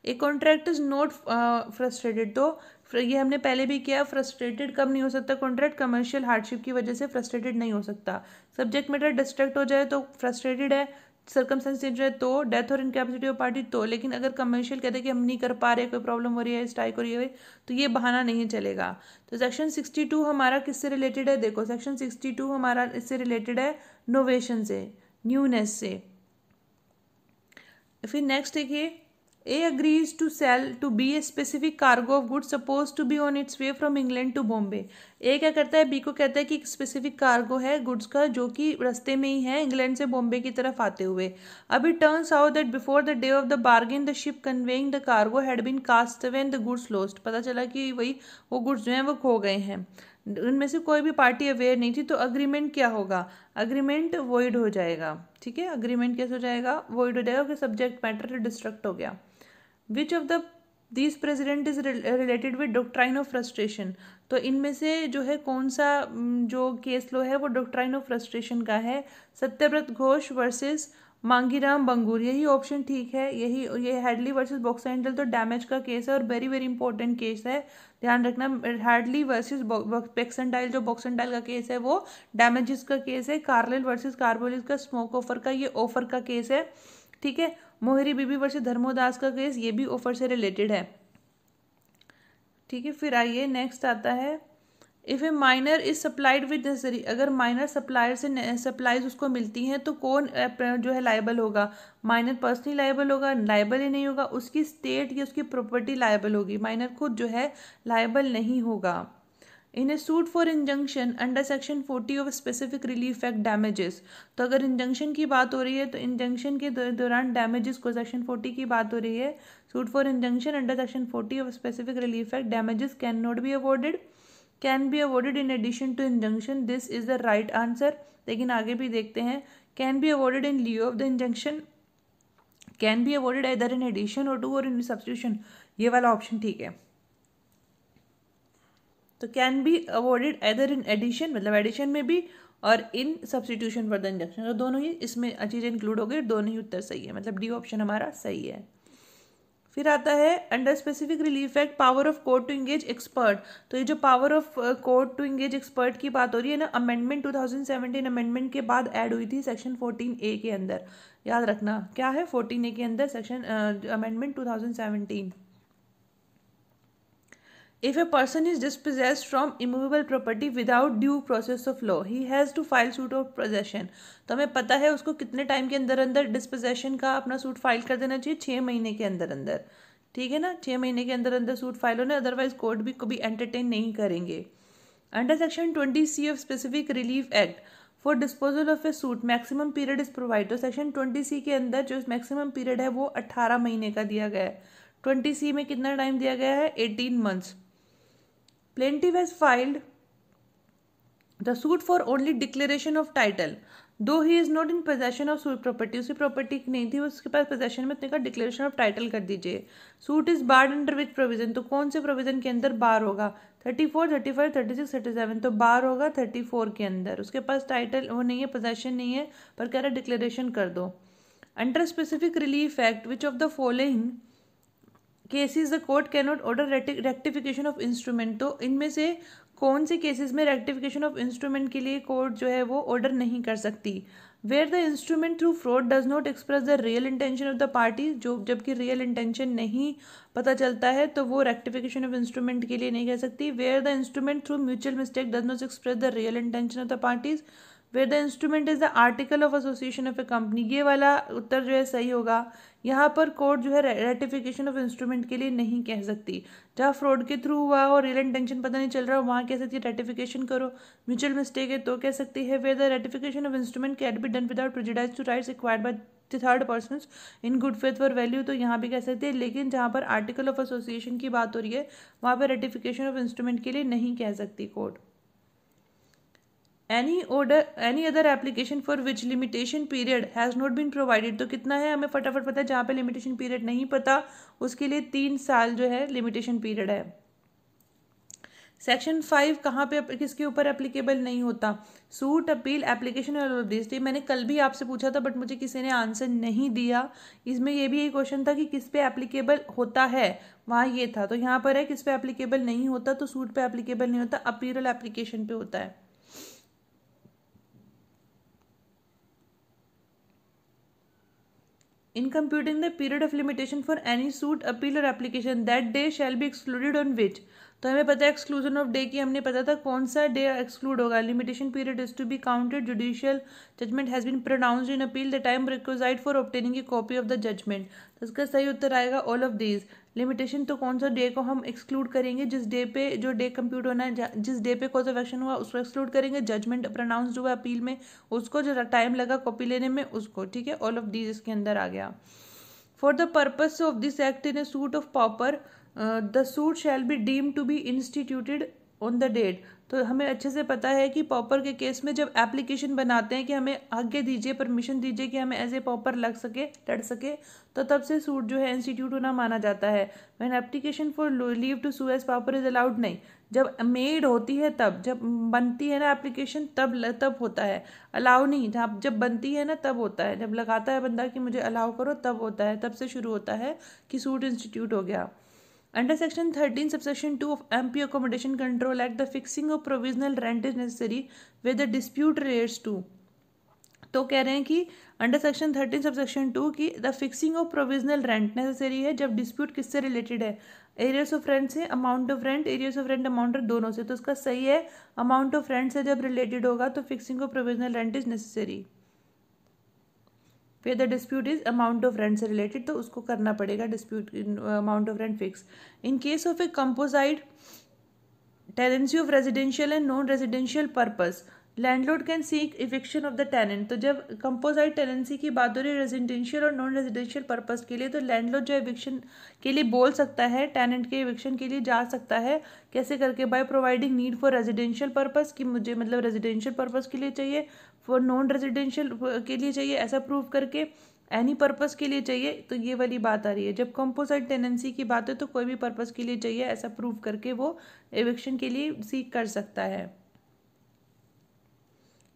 [SPEAKER 1] a contract is not frustrated तो ये हमने पहले भी किया फ्रस्ट्रेटेड कब नहीं हो सकता कॉन्ट्रैक्ट कमर्शियल हार्डशिप की वजह से फ्रस्ट्रेटेड नहीं हो सकता सब्जेक्ट मैटर डिस्ट्रैक्ट हो जाए तो फ्रस्ट्रेटेड है सर्कमस्टेंस चेंज है तो डेथ और इनकेपेसिटी ऑफ पार्टी तो लेकिन अगर कमर्शियल कहते हैं कि हम नहीं कर पा रहे कोई प्रॉब्लम हो रही है स्ट्राइक हो रही है तो ये बहाना नहीं चलेगा तो सेक्शन सिक्सटी टू हमारा किससे रिलेटेड है देखो सेक्शन सिक्सटी टू हमारा इससे रिलेटेड है नोवेशन से न्यूनेस से फिर नेक्स्ट देखिए A agrees to sell to B a specific cargo of goods supposed to be on its way from England to Bombay. A क्या करता है B को कहता है कि एक स्पेसिफिक कार्गो है गुड्स का जो कि रास्ते में ही है इंग्लैंड से बॉम्बे की तरफ आते हुए अभी turns out that before the day of the bargain the ship conveying the cargo had been cast away and the goods lost पता चला कि वही वो गुड्स जो हैं वो खो गए हैं उनमें से कोई भी पार्टी अवेयर नहीं थी तो अग्रीमेंट क्या होगा अग्रीमेंट वॉइड हो जाएगा ठीक है अग्रीमेंट कैसे हो जाएगा वॉइड हो जाएगा कि सब्जेक्ट मैटर डिस्ट्रक्ट हो गया which of the this president is related with doctrine of frustration तो इनमें से जो है कौन सा जो केस लो है वो डॉक्ट्राइन ऑफ फ्रस्ट्रेशन का है सत्यव्रत घोष वर्सेस मांगीराम बंगूर यही ऑप्शन ठीक है यही ये हार्डली वर्सेस बॉक्स एंडल तो डैमेज का केस है और वेरी वेरी इंपॉर्टेंट केस है ध्यान रखना हार्डली वर्सेस पेक्सेंटाइल जो बॉक्सेंटाइल का केस है वो डैमेजेस का केस है कार्लिन वर्सेस कार्बोलिस का स्मोक ऑफर का ये ऑफर का केस है ठीक है मोहरी बीबी वर्ष धर्मोदास का केस ये भी ऑफर से रिलेटेड है ठीक है फिर आइए नेक्स्ट आता है if a minor is supplied with necessary अगर माइनर सप्लायर से सप्लाईज उसको मिलती हैं तो कौन जो है लाइबल होगा माइनर पर्सनली लाइबल होगा लाइबल ही नहीं होगा उसकी स्टेट या उसकी प्रॉपर्टी लाइबल होगी माइनर खुद जो है लाइबल नहीं होगा in a suit for injunction under section forty of specific relief act damages तो अगर इंजंक्शन की बात हो रही है तो इंजंक्शन के दौरान डैमेजेस को सेक्शन फोर्टी की बात हो रही है suit for injunction under section forty of specific relief act damages can not be awarded can be awarded in addition to injunction this is the right answer लेकिन आगे भी देखते हैं can be awarded in lieu of the injunction can be awarded either in addition or to or in substitution ये वाला ऑप्शन ठीक है तो can be awarded either in addition मतलब एडिशन में भी और in substitution for the induction तो दोनों ही इसमें चीज़ें इंक्लूड हो गई दोनों ही उत्तर सही है मतलब डी ऑप्शन हमारा सही है फिर आता है under specific relief act power of court to engage expert तो ये जो power of court to engage expert की बात हो रही है ना अमेंडमेंट 2017 अमेंडमेंट के बाद ऐड हुई थी सेक्शन 14 ए के अंदर याद रखना क्या है 14 ए के अंदर section amendment uh, 2017 if a person is dispossessed from immovable property without due process of law he has to file suit of possession तो हमें पता है उसको कितने टाइम के अंदर अंदर डिस्पोजेशन का अपना सूट फाइल कर देना चाहिए छः महीने के अंदर अंदर ठीक है ना छः महीने के अंदर अंदर सूट फाइल होने अदरवाइज कोर्ट भी कभी एंटरटेन नहीं करेंगे under section twenty C of specific relief act for disposal of a suit maximum period is provide तो सेक्शन ट्वेंटी सी के अंदर जो मैक्सिमम पीरियड है वो अट्ठारह महीने का दिया गया है ट्वेंटी सी में कितना टाइम दिया गया है eighteen months plaintiff has filed the suit for only declaration of title though he is not in possession of suit property उसकी प्रॉपर्टी नहीं थी उसके पास पोजेशन में उतने का डिक्लेरेशन ऑफ टाइटल कर दीजिए suit is barred under which provision तो कौन से प्रोविजन के अंदर बार होगा thirty four thirty five thirty six thirty seven तो बार होगा थर्टी फोर के अंदर उसके पास टाइटल वो नहीं है पोजेशन नहीं है पर कह रहा डिक्लेरेशन कर दो under specific relief act which of the following cases the court cannot order rectification of instrument तो इनमें से कौन से केसेस में रेक्टिफिकेशन ऑफ इंस्ट्रूमेंट के लिए कोर्ट जो है वो ऑर्डर नहीं कर सकती where the instrument through fraud does not express the real intention of the party जो जबकि रियल इंटेंशन नहीं पता चलता है तो वो रेक्टिफिकेशन ऑफ इंस्ट्रूमेंट के लिए नहीं कह सकती where the instrument through mutual mistake does not express the real intention of the parties where the instrument is the article of association of a company ये वाला उत्तर जो है सही होगा यहाँ पर कोर्ट जो है रेटिफिकेशन ऑफ इंस्ट्रूमेंट के लिए नहीं कह सकती जहाँ फ्रॉड के थ्रू हुआ और रियल इंटेंशन पता नहीं चल रहा हो वहाँ कह सकती है रेटिफिकेशन करो म्यूचुअल मिस्टेक है तो कह सकती है where the ratification of instrument can be done without prejudice to rights required by third person in good faith for value तो यहाँ भी कह सकते हैं लेकिन जहाँ पर आर्टिकल ऑफ एसोसिएशन की बात हो रही है वहाँ पर रेटिफिकेशन ऑफ इंस्ट्रूमेंट के लिए नहीं कह सकती court any order any other application for which limitation period has not been provided तो कितना है हमें फटाफट पता है जहाँ पे लिमिटेशन पीरियड नहीं पता उसके लिए तीन साल जो है लिमिटेशन पीरियड है सेक्शन फाइव कहाँ पे किसके ऊपर एप्लीकेबल नहीं होता सूट अपील एप्लीकेशन और मैंने कल भी आपसे पूछा था बट मुझे किसी ने आंसर नहीं दिया इसमें यह भी एक क्वेश्चन था कि किस पे एप्लीकेबल होता है वहाँ ये था तो यहाँ पर है किस पे एप्लीकेबल नहीं होता तो सूट पे एप्लीकेबल नहीं होता अपीरल एप्लीकेशन पे होता है in computing the period of limitation for any suit appeal or application that day shall be excluded on which तो हमें पता है एक्सक्लूजन ऑफ डे की हमने पता था कौन सा डे एक्सक्लूड होगा limitation period is to be counted judicial judgment has been pronounced in appeal the time requisite for obtaining a copy of the judgment तो इसका सही उत्तर आएगा ऑल ऑफ दीज लिमिटेशन तो कौन सा डे को हम एक्सक्लूड करेंगे जिस डे पे जो डे कंप्यूट होना है जिस डे पे कॉज ऑफ एक्शन हुआ उसको एक्सक्लूड करेंगे जजमेंट प्रोनाउंसड हुआ अपील में उसको जो टाइम लगा कॉपी लेने में उसको ठीक है ऑल ऑफ दीज इसके अंदर आ गया for the purpose of this act in a suit of pauper the suit shall be deem to be instituted on the date तो हमें अच्छे से पता है कि पॉपर के केस में जब एप्लीकेशन बनाते हैं कि हमें आगे दीजिए परमिशन दीजिए कि हमें एज ए पॉपर लग सके लड़ सके तो तब से सूट जो है इंस्टीट्यूट होना माना जाता है when application for leave to sue as pauper is allowed नहीं जब मेड होती है तब जब बनती है ना एप्लीकेशन तब तब होता है अलाउ नहीं जब जब बनती है ना तब होता है जब लगाता है बंदा कि मुझे अलाउ करो तब होता है तब से शुरू होता है कि सूट इंस्टीट्यूट हो गया under section 13 two of M P accommodation control act the fixing of provisional rent is necessary where the dispute relates to तो कह रहे हैं कि under section thirteen sub section two की the fixing of provisional rent necessary है जब डिस्प्यूट किससे रिलेटेड है एरियस ऑफ रेंट से amount of rent arrears of rent amount of दोनों से तो उसका सही है अमाउंट ऑफ रेंट से जब रिलेटेड होगा तो fixing of provisional rent is necessary फिर the dispute is amount of rent से रिलेटेड तो उसको करना पड़ेगा dispute amount of rent fix in case of a composite tenancy of residential and non residential purpose landlord can seek eviction of the tenant तो जब कंपोजाइड टेनेंसी की बात हो रही है रेजिडेंशियल और नॉन रेजिडेंशियल पर्पज़ के लिए तो लैंडलॉर्ड जो इविक्शन के लिए बोल सकता है टेनेंट के इविक्शन के लिए जा सकता है कैसे करके by providing need for residential purpose कि मुझे मतलब रेजिडेंशियल पर्पज़ के लिए चाहिए फॉर नॉन रेजिडेंशियल के लिए चाहिए ऐसा प्रूव करके एनी पर्पज़ के लिए चाहिए तो ये वाली बात आ रही है जब कंपोजिट टेनेंसी की बात है तो कोई भी पर्पज़ के लिए चाहिए ऐसा प्रूव करके वो एविक्शन के लिए सीख कर सकता है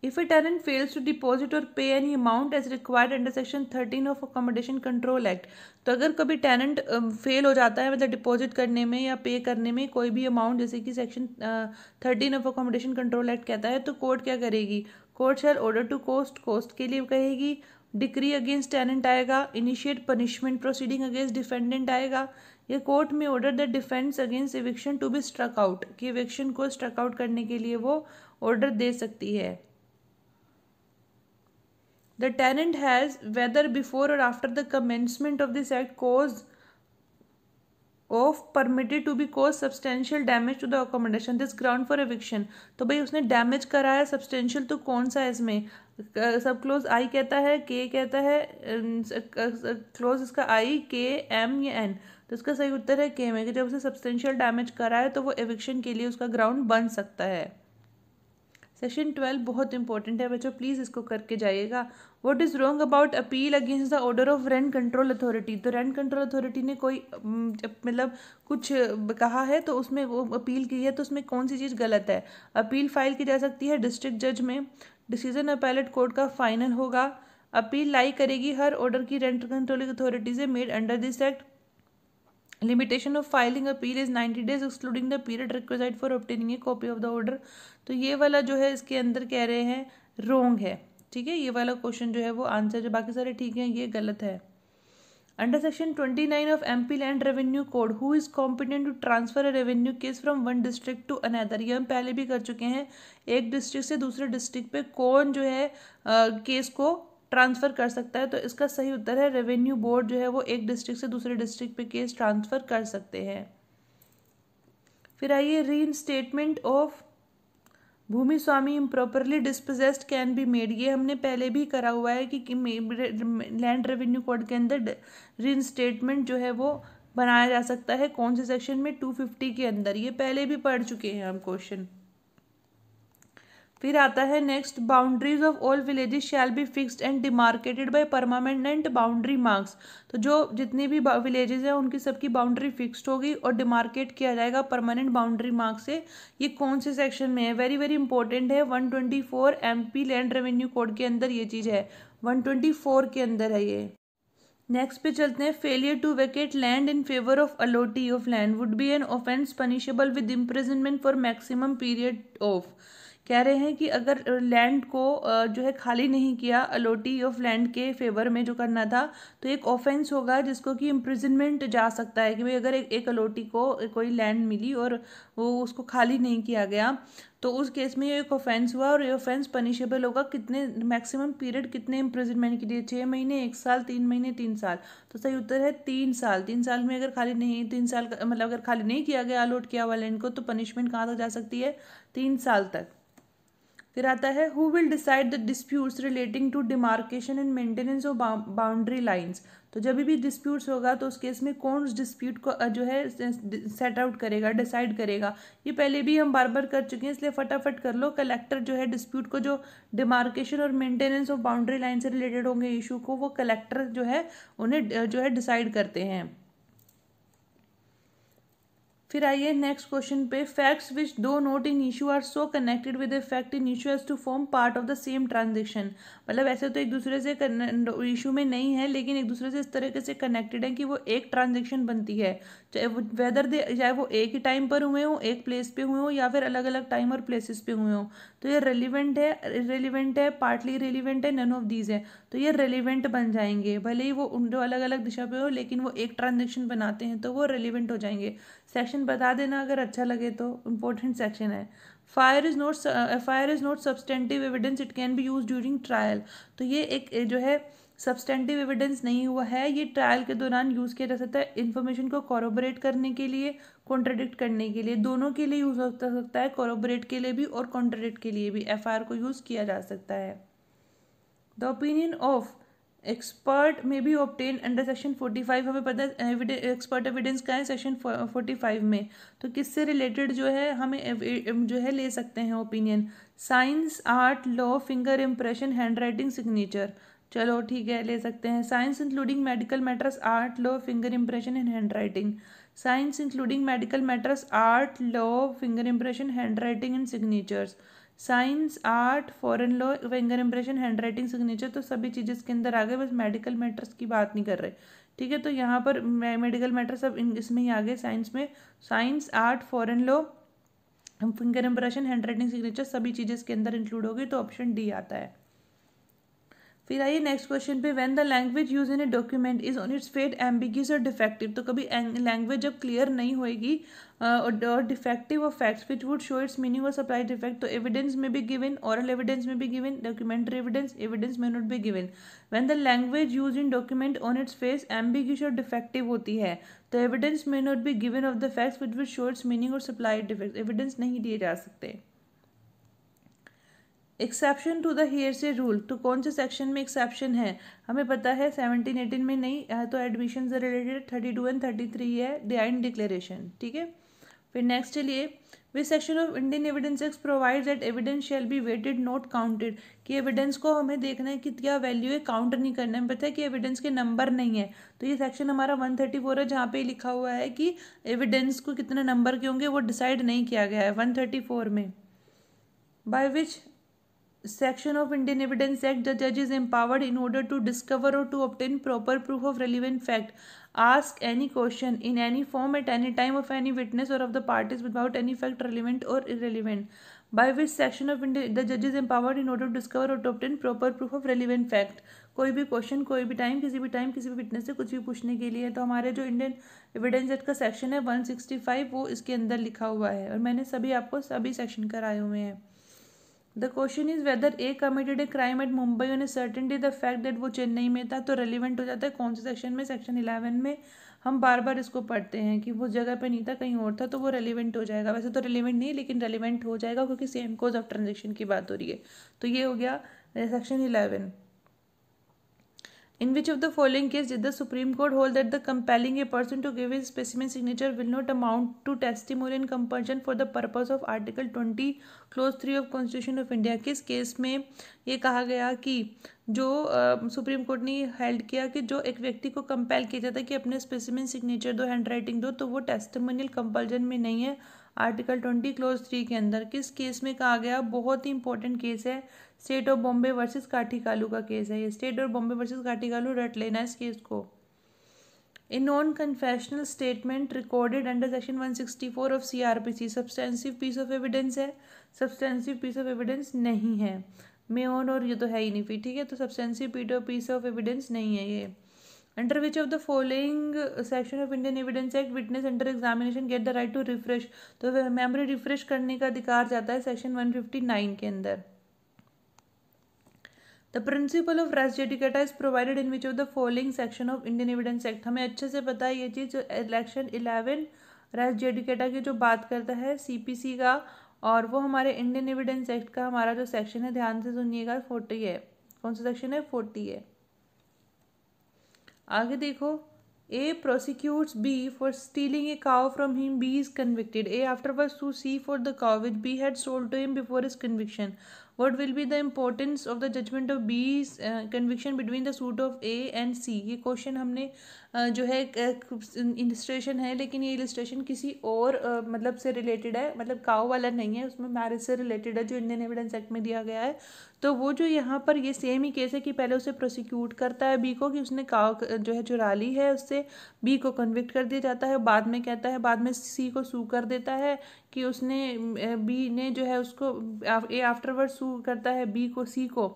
[SPEAKER 1] if a tenant fails to deposit और pay any amount as required under section thirteen of accommodation control act तो अगर कभी टेनेंट फेल um, हो जाता है मतलब डिपॉजिट करने में या पे करने में कोई भी अमाउंट जैसे कि section thirteen of accommodation control act कहता है तो कोर्ट क्या करेगी court shall order to cost cost के लिए कहेगी डिक्री अगेंस्ट टेनेंट आएगा initiate punishment proceeding against defendant आएगा या कोर्ट में order the defence against eviction to be struck out कि एविक्शन को स्ट्रक आउट करने के लिए वो ऑर्डर दे सकती है the tenant has whether before और after the commencement of this act cause of permitted to be cause substantial damage to the accommodation this ground for eviction तो भाई उसने डैमेज कराया है सब्सटेंशियल तो कौन सा है इसमें सब क्लोज आई कहता है के कहता है क्लोज इसका आई के एम या एन तो इसका सही उत्तर है के में कि जब उसे सब्सटेंशियल डैमेज करा है तो वो एविक्शन के लिए उसका ग्राउंड बन सकता है सेशन ट्वेल्व बहुत इंपॉर्टेंट है बच्चों प्लीज़ इसको करके जाइएगा what is wrong about appeal against the order of rent control authority तो रेंट कंट्रोल अथॉरिटी ने कोई मतलब कुछ कहा है तो उसमें वो अपील की है तो उसमें कौन सी चीज़ गलत है अपील फाइल की जा सकती है डिस्ट्रिक्ट जज में डिसीजन अपैलेट कोर्ट का फाइनल होगा अपील लाई करेगी हर ऑर्डर की रेंट कंट्रोलिंग अथॉरिटी से made under this act limitation of filing appeal is ninety days excluding the period requisite for obtaining a copy of the order तो ये वाला जो है इसके अंदर कह रहे हैं रोंग है ठीक है ये वाला क्वेश्चन जो है वो आंसर जो बाकी सारे ठीक हैं ये गलत है under section twenty nine of M P land revenue code who is competent to transfer a revenue case from one district to another ये हम पहले भी कर चुके हैं एक डिस्ट्रिक्ट से दूसरे डिस्ट्रिक्ट पे कौन जो है आ, केस को ट्रांसफ़र कर सकता है तो इसका सही उत्तर है रेवेन्यू बोर्ड जो है वो एक डिस्ट्रिक्ट से दूसरे डिस्ट्रिक्ट पे केस ट्रांसफ़र कर सकते हैं फिर आइए restatement of bhumi swami improperly dispossessed can be made ये हमने पहले भी करा हुआ है कि, कि लैंड रेवेन्यू कोड के अंदर री स्टेटमेंट जो है वो बनाया जा सकता है कौन से सेक्शन में टू फिफ्टी के अंदर ये पहले भी पढ़ चुके हैं हम क्वेश्चन फिर आता है next boundaries of all villages shall be fixed and demarcated by permanent boundary marks तो जो जितनी भी विलेजेस हैं उनकी सबकी बाउंड्री फिक्स्ड होगी और डिमार्केट किया जाएगा परमानेंट बाउंड्री मार्क्स से ये कौन से सेक्शन में है वेरी वेरी इंपॉर्टेंट है one twenty four M P land revenue code के अंदर ये चीज़ है वन ट्वेंटी फोर के अंदर है ये नेक्स्ट पे चलते हैं failure to vacate land in favour of allottee of land would be an offence punishable with imprisonment for maximum period of कह रहे हैं कि अगर लैंड को जो है खाली नहीं किया अलोटी ऑफ लैंड के फेवर में जो करना था तो एक ऑफेंस होगा जिसको कि इम्प्रिजनमेंट जा सकता है कि भाई अगर एक, एक अलोटी को कोई लैंड मिली और वो उसको खाली नहीं किया गया तो उस केस में ये एक ऑफेंस हुआ और ये ऑफेंस पनिशेबल होगा कितने मैक्सिमम पीरियड कितने इम्प्रिजनमेंट के लिए छः महीने एक साल तीन महीने तीन साल तो सही उत्तर है तीन साल तीन साल में अगर खाली नहीं तीन साल मतलब अगर खाली नहीं किया गया अलोट किया हुआ लैंड को तो पनिशमेंट कहाँ तक जा सकती है तीन साल तक फिर आता है who will decide the disputes relating to demarcation and maintenance of boundary lines तो जब भी डिस्प्यूट्स होगा तो उस केस में कौन उस डिस्प्यूट को जो है सेट आउट करेगा डिसाइड करेगा ये पहले भी हम बार बार कर चुके हैं इसलिए फटाफट कर लो कलेक्टर जो है डिस्प्यूट को जो डिमार्केशन और मेंटेनेंस ऑफ बाउंड्री लाइन से रिलेटेड होंगे इशू को वो कलेक्टर जो है उन्हें जो है डिसाइड करते हैं फिर आइए नेक्स्ट क्वेश्चन पे facts which though not in issue are so connected with a fact in issue as to form part of the same transaction मतलब ऐसे तो एक दूसरे से इशू में नहीं है लेकिन एक दूसरे से इस तरीके से कनेक्टेड है कि वो एक ट्रांजेक्शन बनती है चाहे वो वेदर दे चाहे वो एक ही टाइम पर हुए हों एक प्लेस पे हुए हों या फिर अलग अलग टाइम और प्लेसेस पे हुए हों तो ये रेलिवेंट है रेलिवेंट है पार्टली रेलिवेंट है नन ऑफ दीज है तो ये रेलिवेंट बन जाएंगे भले ही वो जो अलग अलग दिशा पे हो लेकिन वो एक ट्रांजेक्शन बनाते हैं तो वो रेलिवेंट हो जाएंगे सेक्शन बता देना अगर अच्छा लगे तो इम्पोर्टेंट सेक्शन है FIR is not FIR is not substantive evidence it can be use during trial तो ये एक जो है सब्सटेंटिव एविडेंस नहीं हुआ है ये ट्रायल के दौरान यूज़ किया जा सकता है इन्फॉर्मेशन को कॉरोबरेट करने के लिए कॉन्ट्रडिक्ट करने के लिए दोनों के लिए यूज़ हो सकता है कॉरोबरेट के लिए भी और कॉन्ट्रडिक्ट के लिए भी एफ को यूज़ किया जा सकता है द ओपिनियन ऑफ एक्सपर्ट में भी obtain under section forty five हमें पता है एक्सपर्ट एविडेंस का है सेक्शन फोर्टी फाइव में तो किससे रिलेटेड जो है हमें जो है ले सकते हैं opinion science art law finger impression handwriting signature चलो ठीक है ले सकते हैं science including medical matters art law finger impression and handwriting science including medical matters art law finger impression handwriting and signatures science art foreign law finger impression handwriting signature तो सभी चीज़ें इसके अंदर आ गए बस मेडिकल मैटर्स की बात नहीं कर रहे ठीक है तो यहाँ पर मेडिकल मैटर्स सब इसमें ही आ गए साइंस में science art foreign law finger impression handwriting signature सभी चीज़ें इसके अंदर इंक्लूड हो गई तो ऑप्शन डी आता है फिर आइए नेक्स्ट क्वेश्चन पे when the language use in a document is on its face ambiguous और डिफेक्टिव तो कभी लैंग्वेज जब क्लियर नहीं होएगी और डिफेक्टिव और facts which would show its meaning और सप्लाई डिफेक्ट तो एविडेंस में भी गिवन औरल एविडेंस में भी गिवन डॉक्यूमेंट्री एविडेंस एविडेंस में नॉट भी given when the language use in document on its face ambiguous और डिफेक्टिव होती है तो एविडेंस में नॉट भी given of the facts which would show its meaning और सप्लाई डिफेक्ट एविडेंस नहीं दिए जा सकते एक्सेप्शन टू द हेयर से रूल तो कौन से सेक्शन में एक्सेप्शन है हमें पता है सेवनटीन एटीन में नहीं तो एडमिशन से related thirty two and thirty three है डिआइन डिक्लेरेशन ठीक है फिर नेक्स्ट लिए which section of Indian evidence act provide that evidence shall be weighed not counted कि एविडेंस को हमें देखना है कि क्या वैल्यू है काउंट नहीं करना है पता है कि एविडेंस के नंबर नहीं है तो ये सेक्शन हमारा वन थर्टी फोर है जहाँ पे लिखा हुआ है कि एविडेंस को कितने नंबर के होंगे वो डिसाइड नहीं किया गया है वन थर्टी फोर में by which section of Indian Evidence Act, the judge is empowered in order to discover or to obtain proper proof of relevant fact. Ask any question in any form at any time of any witness or of the parties without any fact relevant or irrelevant. By which section of Indian the judge is empowered in order to discover or to obtain proper proof of relevant fact. कोई भी क्वेश्चन कोई भी टाइम किसी भी टाइम किसी भी विटनेस से कुछ भी पूछने के लिए तो हमारे जो इंडियन एविडेंस एक्ट का सेक्शन है 165 वो इसके अंदर लिखा हुआ है और मैंने सभी आपको सभी सेक्शन कराए हुए हैं the question is whether A committed a crime at Mumbai on a certain day the fact that वो चेन्नई में था तो रेलिवेंट हो जाता है कौन से सेक्शन में सेक्शन इलेवन में हम बार बार इसको पढ़ते हैं कि वो जगह पे नहीं था कहीं और था तो वो रेलिवेंट हो जाएगा वैसे तो रेलिवेंट नहीं लेकिन रेलिवेंट हो जाएगा क्योंकि सेम कोज ऑफ ट्रांजेक्शन की बात हो रही है तो ये हो गया section eleven in which of the following case did the supreme court hold that the compelling a person to give his specimen signature will not amount to testimonial compulsion for the purpose of article twenty clause three of constitution of India किस केस में ये कहा गया कि जो सुप्रीम uh, कोर्ट ने हेल्ड किया कि जो एक व्यक्ति को कंपेल किया जाता है कि अपने स्पेसिमेन सिग्नेचर दो हैंड राइटिंग दो तो वो टेस्टिमोनियल कंपल्जन में नहीं है आर्टिकल ट्वेंटी क्लोज थ्री के अंदर किस केस में कहा गया बहुत ही इंपॉर्टेंट केस है state of Bombay versus Kathi Kalu का केस है ये state of Bombay versus Kathi Kalu रट लेना इस केस को a non confessional statement recorded under section one sixty four of C R P C substantive piece of evidence है सब्सटेंसिव पीस ऑफ एविडेंस नहीं है मे ऑन और ये तो है ही नहीं फिर ठीक है तो सब्सटेंसिव पीटो पीस ऑफ एविडेंस नहीं है ये under which of the following section of Indian evidence act witness under examination get the right to refresh तो मेमोरी रिफ्रेश करने का अधिकार जाता है सेक्शन वन फिफ्टी नाइन के अंदर the principle of res judicata is provided in which of the following section of Indian evidence act हमें अच्छे से पता है ये चीज़ इलेक्शन इलेवन रेस जेडिकेटा की जो बात करता है सी का और वो हमारे इंडियन एविडेंस एक्ट का हमारा जो सेक्शन है ध्यान से सुनिएगा फोर्टी है कौन सा सेक्शन है फोर्टी है आगे देखो a prosecutes B for stealing a cow from him B is convicted A afterwards to C for the cow which B had sold to him before his conviction what will be the importance of the judgment of B conviction between the suit of A and C ये क्वेश्चन हमने uh, जो है इलिस्ट्रेशन है लेकिन ये इलिस्ट्रेशन किसी और uh, मतलब से रिलेटेड है मतलब काओ वाला नहीं है उसमें मैरिज से रिलेटेड है जो इंडियन एविडेंस एक्ट में दिया गया है तो वो जो यहाँ पर ये सेम ही केस है कि पहले उसे प्रोसिक्यूट करता है बी को कि उसने काव जो है चुरा ली है उससे बी को कन्विक्ट कर दिया जाता है बाद में कहता है बाद में सी को सू कर देता है कि उसने बी ने जो है उसको ए आफ्टरवर्ड सू करता है बी को सी को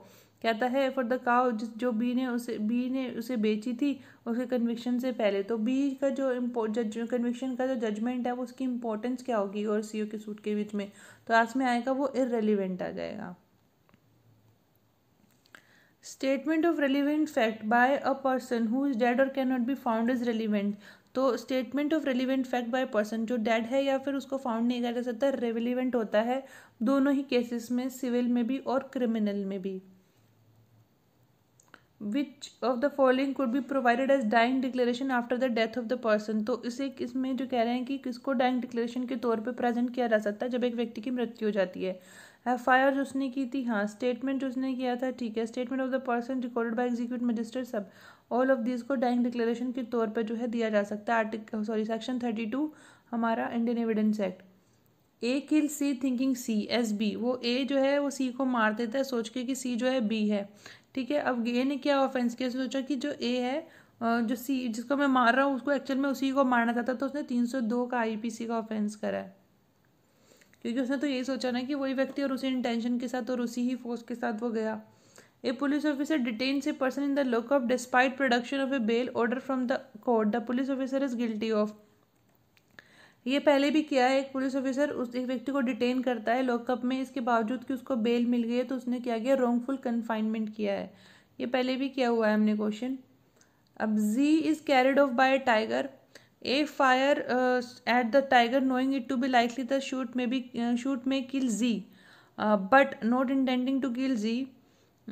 [SPEAKER 1] कहता है फॉर द काव जो बी ने उसे बी ने उसे बेची थी उसके कन्विक्शन से पहले तो बी का जो जज कन्विक्शन का जो जजमेंट है वो उसकी इम्पोर्टेंस क्या होगी और सी ओ के सूट के बीच में तो आज में आएगा वो इरेलीवेंट आ जाएगा statement of relevant fact by a person who is dead or can not be found is relevant तो statement of relevant fact by person जो डेड है या फिर उसको फाउंड नहीं किया जा सकता रेलिवेंट होता है दोनों ही केसेस में सिविल में भी और क्रिमिनल में भी which of the following could be provided as dying declaration after the death of the person तो इसे इसमें जो कह रहे हैं कि किसको डाइंग डिक्लेरेशन के तौर पर प्रेजेंट किया जा सकता है जब एक व्यक्ति की मृत्यु हो जाती है एफ आई आर जो उसने की थी हाँ स्टेटमेंट जो उसने किया था ठीक है statement of the person recorded by executive magistrate सब ऑल ऑफ दिस को डाइंग डिक्लेरेशन के तौर पर जो है दिया जा सकता है article sorry section thirty two हमारा Indian evidence act A kill C thinking C is B वो ए जो है वो सी को मार देता है सोच के कि सी जो है बी है ठीक है अब ए ने क्या ऑफेंस किया सोचा कि जो ए है जो सी जिसको मैं मार रहा हूँ उसको एक्चुअल में उसी को मारना चाहता था तो उसने तीन सौ दो का आई पी सी का ऑफेंस करा है क्योंकि उसने तो यही सोचा ना कि वही व्यक्ति और उसी इंटेंशन के साथ और उसी ही फोर्स के साथ वो गया A police officer detains a person in the lockup despite production of a bail order from the court the police officer is guilty of ये पहले भी किया है एक पुलिस ऑफिसर उस एक व्यक्ति को डिटेन करता है लॉकअप में इसके बावजूद कि उसको बेल मिल गई है तो उसने क्या किया रॉन्गफुल कन्फाइनमेंट किया है ये पहले भी किया हुआ है हमने क्वेश्चन अब G is carried off by tiger A fire at the tiger knowing it to be likely the shoot may be shoot may kill G but not intending to kill G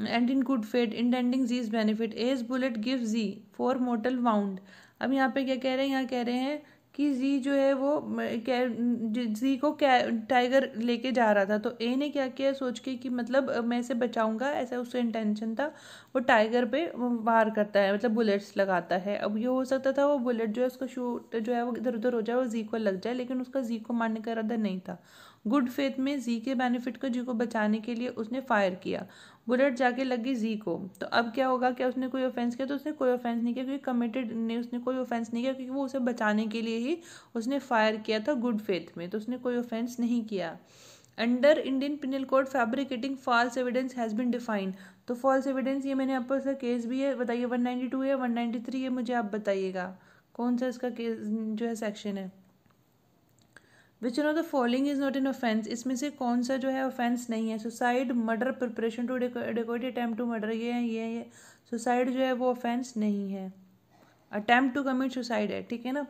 [SPEAKER 1] and in good faith intending G is benefit as bullet give G for mortal wound अब यहाँ पे क्या कह रहे हैं यहाँ कह रहे हैं कि जी जो है वो जी को टाइगर लेके जा रहा था तो ए ने क्या किया सोच के कि मतलब मैं इसे बचाऊंगा ऐसा उससे इंटेंशन था वो टाइगर पे वार करता है मतलब बुलेट्स लगाता है अब ये हो सकता था वो बुलेट जो है उसका शूट जो है वो इधर उधर हो जाए और जी को लग जाए लेकिन उसका जी को मारने का इरादा नहीं था गुड फेथ में जी के बेनिफिट को जी को बचाने के लिए उसने फायर किया बुलेट जाके लगी जी को तो अब क्या होगा क्या उसने कोई ऑफेंस किया तो उसने कोई ऑफेंस नहीं किया क्योंकि कमिटेड ने उसने कोई ऑफेंस नहीं किया क्योंकि वो उसे बचाने के लिए ही उसने फायर किया था गुड फेथ में तो उसने कोई ऑफेंस नहीं किया under Indian penal code fabricating false evidence has been defined तो फॉल्स एविडेंस ये मैंने आपको उसका केस भी है बताइए वन नाइन्टी टू है वन नाइन्टी थ्री है मुझे आप बताइएगा कौन सा इसका केस जो है सेक्शन है which no the following is not an offence इसमें से कौन सा जो है ऑफेंस नहीं है suicide murder preparation to dacoit attempt to murder ये है ये है ये सुसाइड जो है वो ऑफेंस नहीं है अटैम्प्ट टू कमिट सुसाइड है ठीक है ना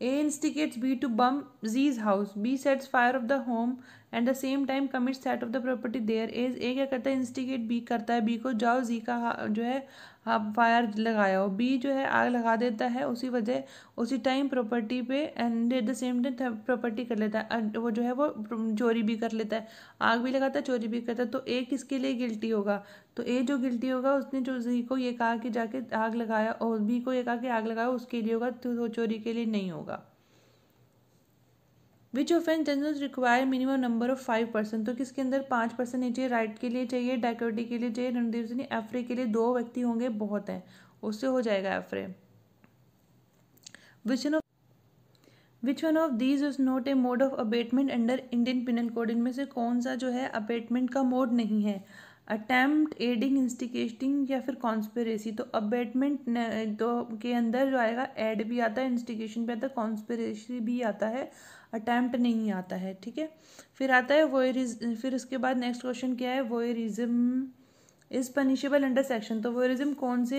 [SPEAKER 1] A instigates B to burn G's house B sets fire of the home at the same time commit set off the property there is a क्या करता है इंस्टिगेट बी करता है बी को जाओ जी का जो है आप हाँ, फायर लगाया हो बी जो है आग लगा देता है उसी वजह उसी टाइम प्रॉपर्टी पे and at the same time property कर लेता है वो जो है वो चोरी भी कर लेता है आग भी लगाता है चोरी भी करता है तो ए किसके लिए गिल्टी होगा तो ए जो गिल्टी होगा उसने जो जी को ये कहा कि जाके आग लगाया और बी को ये कहा कि आग लगाया उसके लिए होगा तो चोरी के लिए नहीं होगा which offence does require minimum number of five person तो किसके अंदर पाँच पर्सन नहीं चाहिए राइट के लिए चाहिए डाकोटी के लिए चाहिए रणदीप सिंह एफरे के लिए दो व्यक्ति होंगे बहुत हैं उससे हो जाएगा affray which of which one of these is not a mode of abetment under Indian penal code इनमें से कौन सा जो है अबेटमेंट का मोड नहीं है अटैम्प्ट एडिंग इंस्टिगेटिंग या फिर कॉन्स्पेरेसी तो अबेटमेंट तो के अंदर जो आएगा एड भी आता है इंस्टिगेशन भी आता है कॉन्स्पेरेसी भी आता है अटैम्प्ट नहीं आता है ठीक है फिर आता है वोरिज फिर उसके बाद नेक्स्ट क्वेश्चन क्या है voyeurism is punishable under section तो वोरिज्म कौन से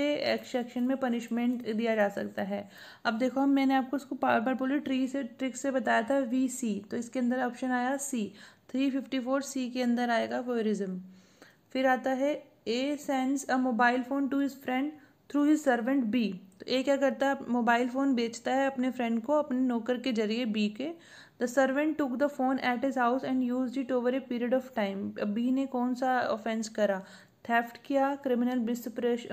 [SPEAKER 1] सेक्शन में पनिशमेंट दिया जा सकता है अब देखो हम मैंने आपको उसको बार बार बोले ट्री से ट्रिक से बताया था वी सी तो इसके अंदर ऑप्शन आया C three fifty four C के अंदर आएगा वोरिज्म फिर आता है A sends a mobile phone to his friend through his servant B तो ए क्या करता है मोबाइल फ़ोन बेचता है अपने फ्रेंड को अपने नौकर के जरिए बी के the servant took the phone at his house and use it over a period of time B ने कौन सा ऑफेंस करा थेफ्ट किया क्रिमिनल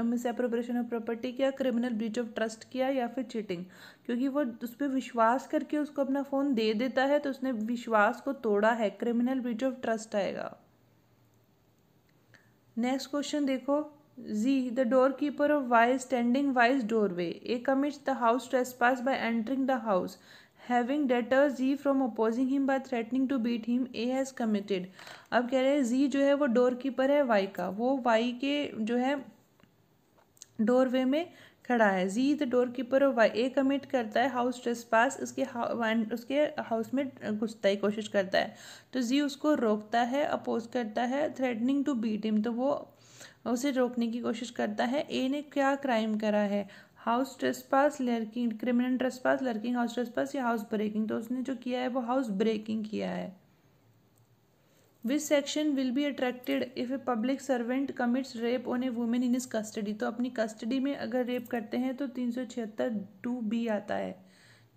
[SPEAKER 1] मिसअप्रोप्रेशन ऑफ प्रॉपर्टी किया क्रिमिनल ब्रीच ऑफ ट्रस्ट किया या फिर चीटिंग क्योंकि वो उस पर विश्वास करके उसको अपना फ़ोन दे देता है तो उसने विश्वास को तोड़ा है क्रिमिनल ब्रीच ऑफ ट्रस्ट आएगा नेक्स्ट क्वेश्चन देखो Z. The doorkeeper of Y is standing Y's doorway. A commits the house trespass by entering the house. Having deter Z from opposing him by threatening to beat him, A has committed. अब कह रहे हैं Z जो है वो डोर कीपर है Y का वो Y के जो है डोरवे में खड़ा है जी द डोर कीपर और वाई ए कमिट करता है हाउस ट्रेसपास उसके हाउ, उसके हाउस में घुसता की कोशिश करता है तो जी उसको रोकता है अपोज करता है थ्रेटनिंग टू बीट हिम तो वो उसे रोकने की कोशिश करता है ए ने क्या क्राइम करा है house trespass lurking criminal trespass lurking house trespass या हाउस ब्रेकिंग तो उसने जो किया है वो हाउस ब्रेकिंग किया है which section will be attracted if a public servant commits rape on a woman in his custody तो अपनी कस्टडी में अगर रेप करते हैं तो तीन सौ छिहत्तर टू बी आता है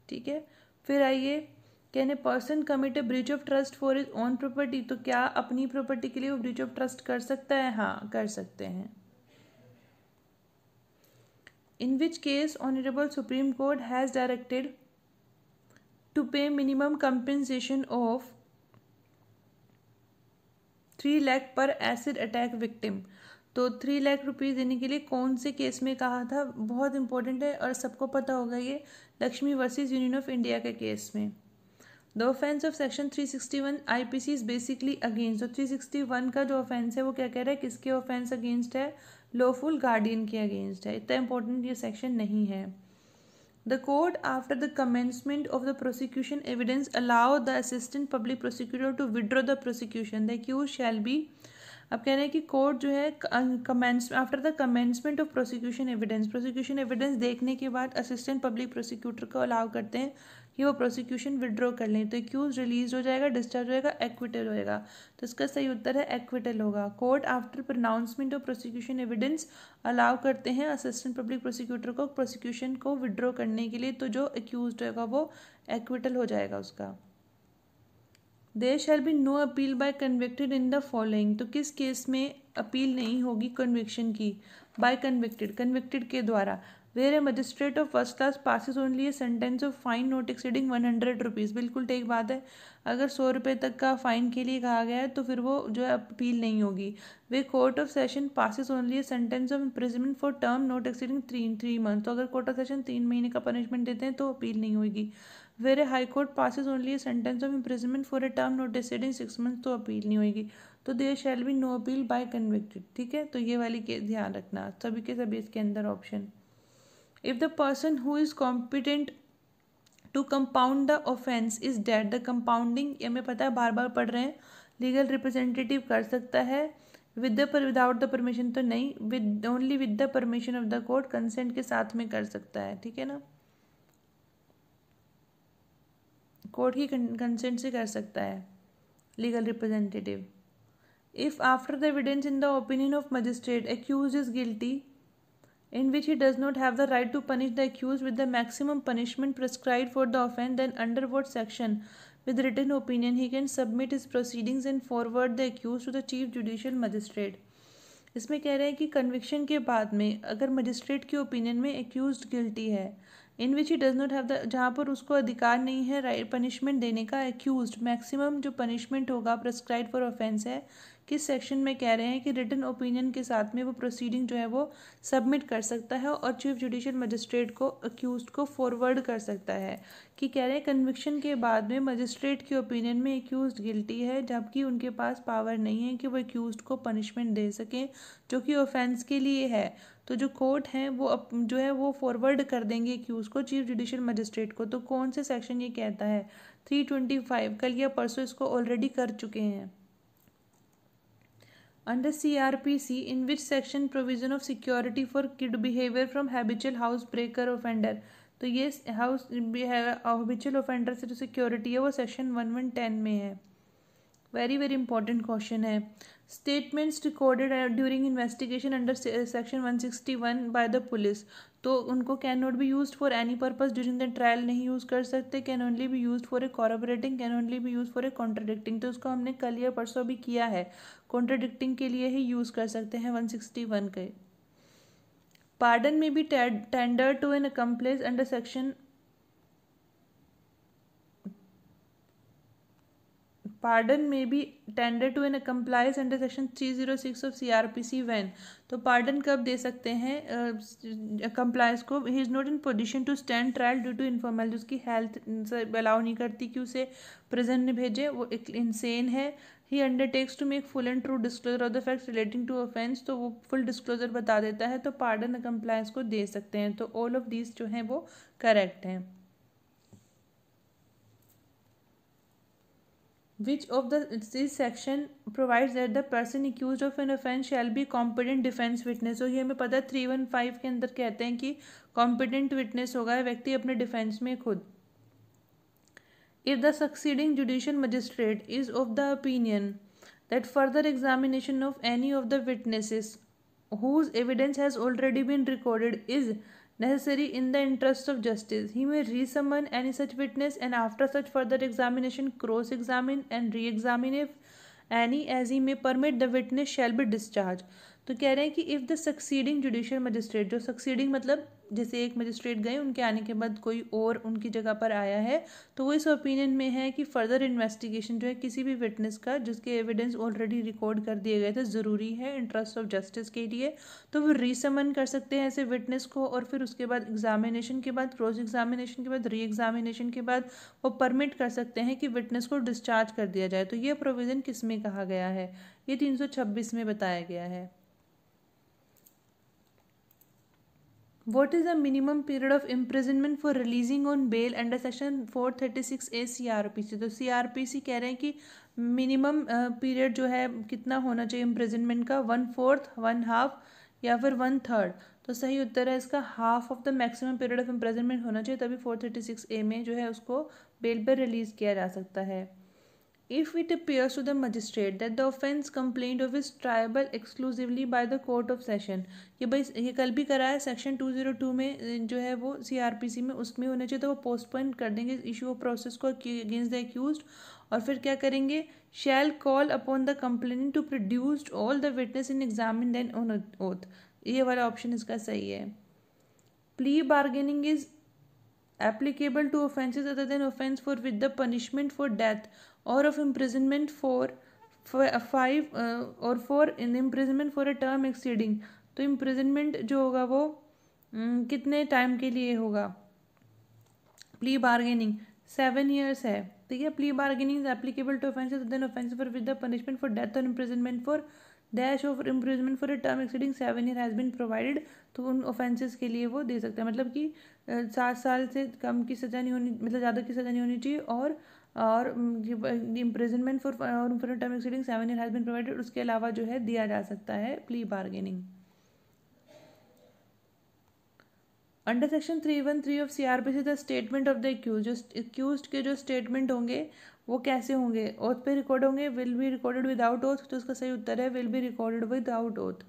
[SPEAKER 1] ठीक है फिर आइए can a person commit a breach of trust for his own property तो क्या अपनी प्रॉपर्टी के लिए वो ब्रिज ऑफ ट्रस्ट कर सकता है हाँ कर सकते हैं in which case honourable supreme court has directed to pay minimum compensation of three lakh per acid attack victim तो थ्री लैख रुपीज़ देने के लिए कौन से केस में कहा था बहुत इंपॉर्टेंट है और सबको पता होगा ये Lakshmi versus union of India के केस में the offence of section 361 IPC is basically against sixty 361 का जो ऑफेंस है वो क्या कह रहा है किसके ऑफेंस अगेंस्ट है लॉफुल गार्डियन के अगेंस्ट है इतना इंपॉर्टेंट ये सेक्शन नहीं है the court after the commencement of the prosecution evidence allow the assistant public prosecutor to withdraw the prosecution the क्यू शैल बी अब कह रहे हैं कि कोर्ट जो है commence after the commencement of prosecution evidence prosecution evidence देखने के बाद असिस्टेंट पब्लिक प्रोसिक्यूटर को अलाउ करते हैं कि वो प्रोसिक्यूशन विड्रॉ कर लें तो एक्यूज रिलीज हो जाएगा डिस्चार्ज होएगा एक्विटल होएगा तो इसका सही उत्तर है एक्विटल होगा court after pronouncement of prosecution evidence allow करते हैं असिस्टेंट पब्लिक प्रोसिक्यूटर को प्रोसिक्यूशन को विड्रॉ करने के लिए तो जो एक्यूज होगा वो एक्विटल हो जाएगा उसका there shall be no appeal by convicted in the following तो किस केस में अपील नहीं होगी कन्विक्शन की बाय कन्विक्टेड कन्विक्टेड के द्वारा where a magistrate of first class passes only a sentence of fine not exceeding one hundred rupees बिल्कुल ठीक बात है अगर सौ रुपये तक का फ़ाइन के लिए कहा गया है तो फिर वो जो है अपील नहीं होगी where court of session passes only a sentence of imprisonment for term not exceeding three three month तो अगर कोर्ट ऑफ सेशन तीन महीने का पनिशमेंट देते हैं तो अपील नहीं होगी where a high court passes only a sentence of imprisonment for a term not exceeding six month तो अपील नहीं होगी तो there shall be no appeal by convicted ठीक है तो ये वाली केस ध्यान रखना सभी के सभी इसके अंदर option if the person who is competent to compound the offence is dead the compounding हमें पता है बार बार पढ़ रहे हैं लीगल रिप्रेजेंटेटिव कर सकता है with the per without the permission तो नहीं with only with the permission of the court consent के साथ में कर सकता है ठीक है ना कोर्ट की कंसेंट से कर सकता है legal representative if after the evidence in the opinion of magistrate accused is guilty in which he does not have the right to punish the accused with the maximum punishment prescribed for the offence then under what section with written opinion he can submit his proceedings and forward the accused to the chief judicial magistrate इसमें कह रहे हैं कि कन्विक्शन के बाद में अगर मजिस्ट्रेट के ओपिनियन में एक्यूज गिल्टी है in which he does not have the जहाँ पर उसको अधिकार नहीं है राइट पनिशमेंट देने का एक्यूज मैक्सिमम जो पनिशमेंट होगा प्रिस्क्राइब फॉर ऑफेंस है किस सेक्शन में कह रहे हैं कि रिटर्न ओपिनियन के साथ में वो प्रोसीडिंग जो है वो सबमिट कर सकता है और चीफ जुडिशल मजिस्ट्रेट को अक्यूज को फॉरवर्ड कर सकता है कि कह रहे हैं कन्विक्शन के बाद में मजिस्ट्रेट के ओपिनियन में एक्यूज गिल्टी है जबकि उनके पास पावर नहीं है कि वो एक्यूज को पनिशमेंट दे सकें जो कि ऑफेंस के लिए है तो जो कोर्ट है वो अप, जो है वो फॉरवर्ड कर देंगे एक्यूज को चीफ जुडिशल मजिस्ट्रेट को तो कौन से सेक्शन ये कहता है थ्री ट्वेंटी फाइव कल या परसों इसको ऑलरेडी कर चुके हैं under CRPC in which section provision of security for kid behavior from habitual house breaker offender तो ये हाउस habitual ऑफेंडर से जो सिक्योरिटी है वो सेक्शन वन वन टेन में है वेरी वेरी इंपॉर्टेंट क्वेश्चन है statements recorded during investigation under section one sixty one by the police तो उनको can not be use for any purpose during the trial नहीं यूज़ कर सकते can only be use for a corroborating can only be use for a contradicting तो उसको हमने कल या परसों भी किया है कॉन्ट्रडिक्टिंग के लिए ही यूज़ कर सकते हैं वन सिक्सटी वन के पार्डन में भी tender to an accomplice under section pardon में भी tender to an accomplice under section three zero six of C R P C when तो पार्डन कब दे सकते हैं अकम्प्लाइज uh, को ही is not in position to stand trial due to informality उसकी हेल्थ अलाउ नहीं करती कि उसे प्रेजेंट में भेजे वो इंसेन है he undertakes to make full and true disclosure of the facts relating to offence तो वो फुल डिस्क्लोजर बता देता है तो पार्डन कंप्लायंस को दे सकते हैं तो ऑल ऑफ दीज जो हैं वो करेक्ट हैं which of the this section provides that the person accused of an offence shall be competent defence witness So तो ये हमें पता है थ्री वन फाइव के अंदर कहते हैं कि competent witness होगा व्यक्ति अपने defence में खुद if the succeeding judicial magistrate is of the opinion that further examination of any of the witnesses whose evidence has already been recorded is necessary in the interest of justice he may resummon any such witness and after such further examination cross examine and re-examine if any as he may permit the witness shall be discharged तो कह रहे हैं कि if the succeeding judicial magistrate जो सक्सीडिंग मतलब जैसे एक मजिस्ट्रेट गए उनके आने के बाद कोई और उनकी जगह पर आया है तो वो इस ओपिनियन में है कि फ़र्दर इन्वेस्टिगेशन जो है किसी भी विटनेस का जिसके एविडेंस ऑलरेडी रिकॉर्ड कर दिए गए थे ज़रूरी है इंटरेस्ट ऑफ जस्टिस के लिए तो वो रीसमन कर सकते हैं ऐसे विटनेस को और फिर उसके बाद एग्जामिनेशन के बाद क्रॉस एग्जामिनेशन के बाद री एग्जामिनेशन के बाद वो परमिट कर सकते हैं कि विटनेस को डिस्चार्ज कर दिया जाए तो ये प्रोविज़न किस में कहा गया है ये तीन में बताया गया है what is the minimum period of imprisonment for releasing on bail on section four thirty six A C R P C तो सी आर पी सी कह रहे हैं कि मिनिमम पीरियड जो है कितना होना चाहिए इम्प्रिजनमेंट का वन फोर्थ वन हाफ या फिर वन थर्ड तो सही उत्तर है इसका half of the maximum period of imprisonment होना चाहिए तभी फोर थर्टी सिक्स ए में जो है उसको बेल पर रिलीज़ किया जा सकता है if it appears to the magistrate that the offense complained of is triable exclusively by the court of session ये भाई ये कल भी करा है सेक्शन 202 में जो है वो सीआरपीसी में उसमें होना चाहिए तो वो पोस्टपोन कर देंगे इशू ऑफ प्रोसेस को अगेंस्ट द एक्यूज और फिर क्या करेंगे shall call upon the complain to produce all the witness and examine then on oath ये वाला ऑप्शन इसका सही है plea bargaining is applicable to offences other than offence for with the punishment for death or of imprisonment for, five और four in for for a term exceeding तो इम्प्रिजनमेंट जो होगा वो कितने टाइम के लिए होगा प्ली बार्गेनिंग सेवन ईयर्स है ठीक है plea bargaining is applicable to offences then offence for with the punishment for death और imprisonment for dash of imprisonment for a term exceeding seven year has been provided तो उन ऑफेंसेज के लिए वो दे सकते हैं मतलब कि uh, सात साल से कम की सजा नहीं होनी मतलब ज़्यादा की सजा नहीं होनी चाहिए और और इम्प्रेजनमेंट फॉर और for term exceeding seven year has been provided उसके अलावा जो है दिया जा सकता है plea bargaining under section three one three of C R P C the statement of the accused जो एक्यूज के जो स्टेटमेंट होंगे वो कैसे होंगे ओथ पे रिकॉर्ड होंगे will be recorded without oath तो उसका सही उत्तर है will be recorded without oath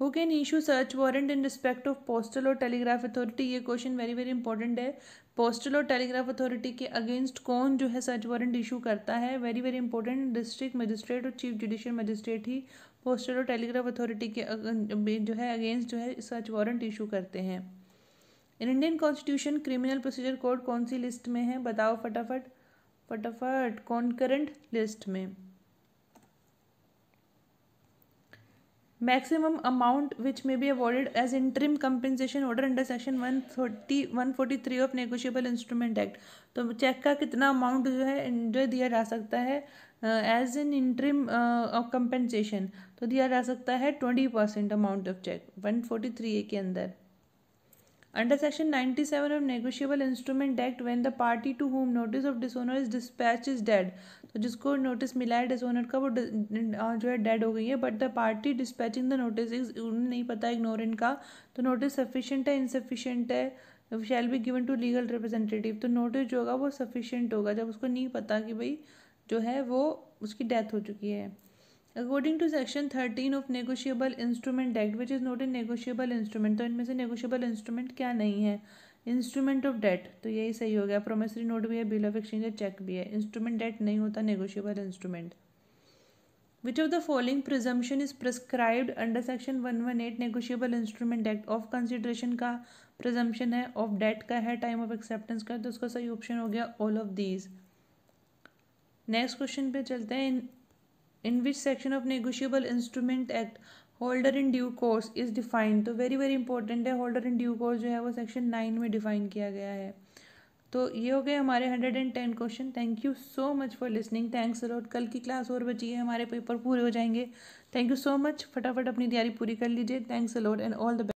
[SPEAKER 1] who can issue search warrant in respect of postal और टेलीग्राफ अथॉरिटी ये क्वेश्चन वेरी वेरी इंपॉर्टेंट है पोस्टल और टेलीग्राफ अथॉरिटी के अगेंस्ट कौन जो है सर्च वारंट इशू करता है very very important district magistrate और चीफ जुडिशियल मजिस्ट्रेट ही पोस्टल और टेलीग्राफ अथॉरिटी के जो है अगेंस्ट जो है सर्च वारंट इशू करते हैं in Indian constitution criminal procedure code कौन सी लिस्ट में है बताओ फटाफट फटाफट कॉन्करेंट लिस्ट में maximum amount which may be awarded as interim compensation order under section one thirty one forty three of negotiable instrument act तो चेक का कितना अमाउंट जो है जो दिया जा सकता है as in interim of compensation तो दिया जा सकता है twenty percent amount of cheque one forty three A के अंदर under section ninety seven of negotiable instrument act when the party to whom notice of dishonour is dispatch is dead तो जिसको नोटिस मिला है डिसोनर का वो जो है डेड हो गई है but the party dispatching the notice is उन्हें नहीं पता इग्नोर का तो नोटिस सफिशेंट है इनसफिशेंट है shall be given to legal representative तो नोटिस जो होगा वो सफिशेंट होगा जब उसको नहीं पता कि भाई जो है वो उसकी डेथ हो चुकी है according to section thirteen of negotiable instrument act which is not a negotiable instrument तो इनमें से नेगोशिएबल इंस्ट्रूमेंट क्या नहीं है इंस्ट्रूमेंट ऑफ डेट तो यही सही हो गया प्रोमिसरी नोट भी है बिल ऑफ एक्सचेंज है चेक भी है इंस्ट्रूमेंट डेट नहीं होता negotiable instrument which of the following presumption is prescribed under section one one eight negotiable instrument act of consideration का प्रिजम्पन है ऑफ डेट का है टाइम ऑफ एक्सेप्टेंस का तो उसका सही ऑप्शन हो गया all of these next question पे चलते हैं in in which section of negotiable instrument act holder in due course is defined तो वेरी वेरी इंपॉर्टेंट है होल्डर इन ड्यू कोर्स जो है वो सेक्शन नाइन में डिफाइन किया गया है तो ये हो गए हमारे hundred and ten question thank you so much for listening thanks a lot कल की क्लास और बची है हमारे पेपर पूरे हो जाएंगे थैंक यू सो मच फटाफट अपनी तैयारी पूरी कर लीजिए thanks a lot and all the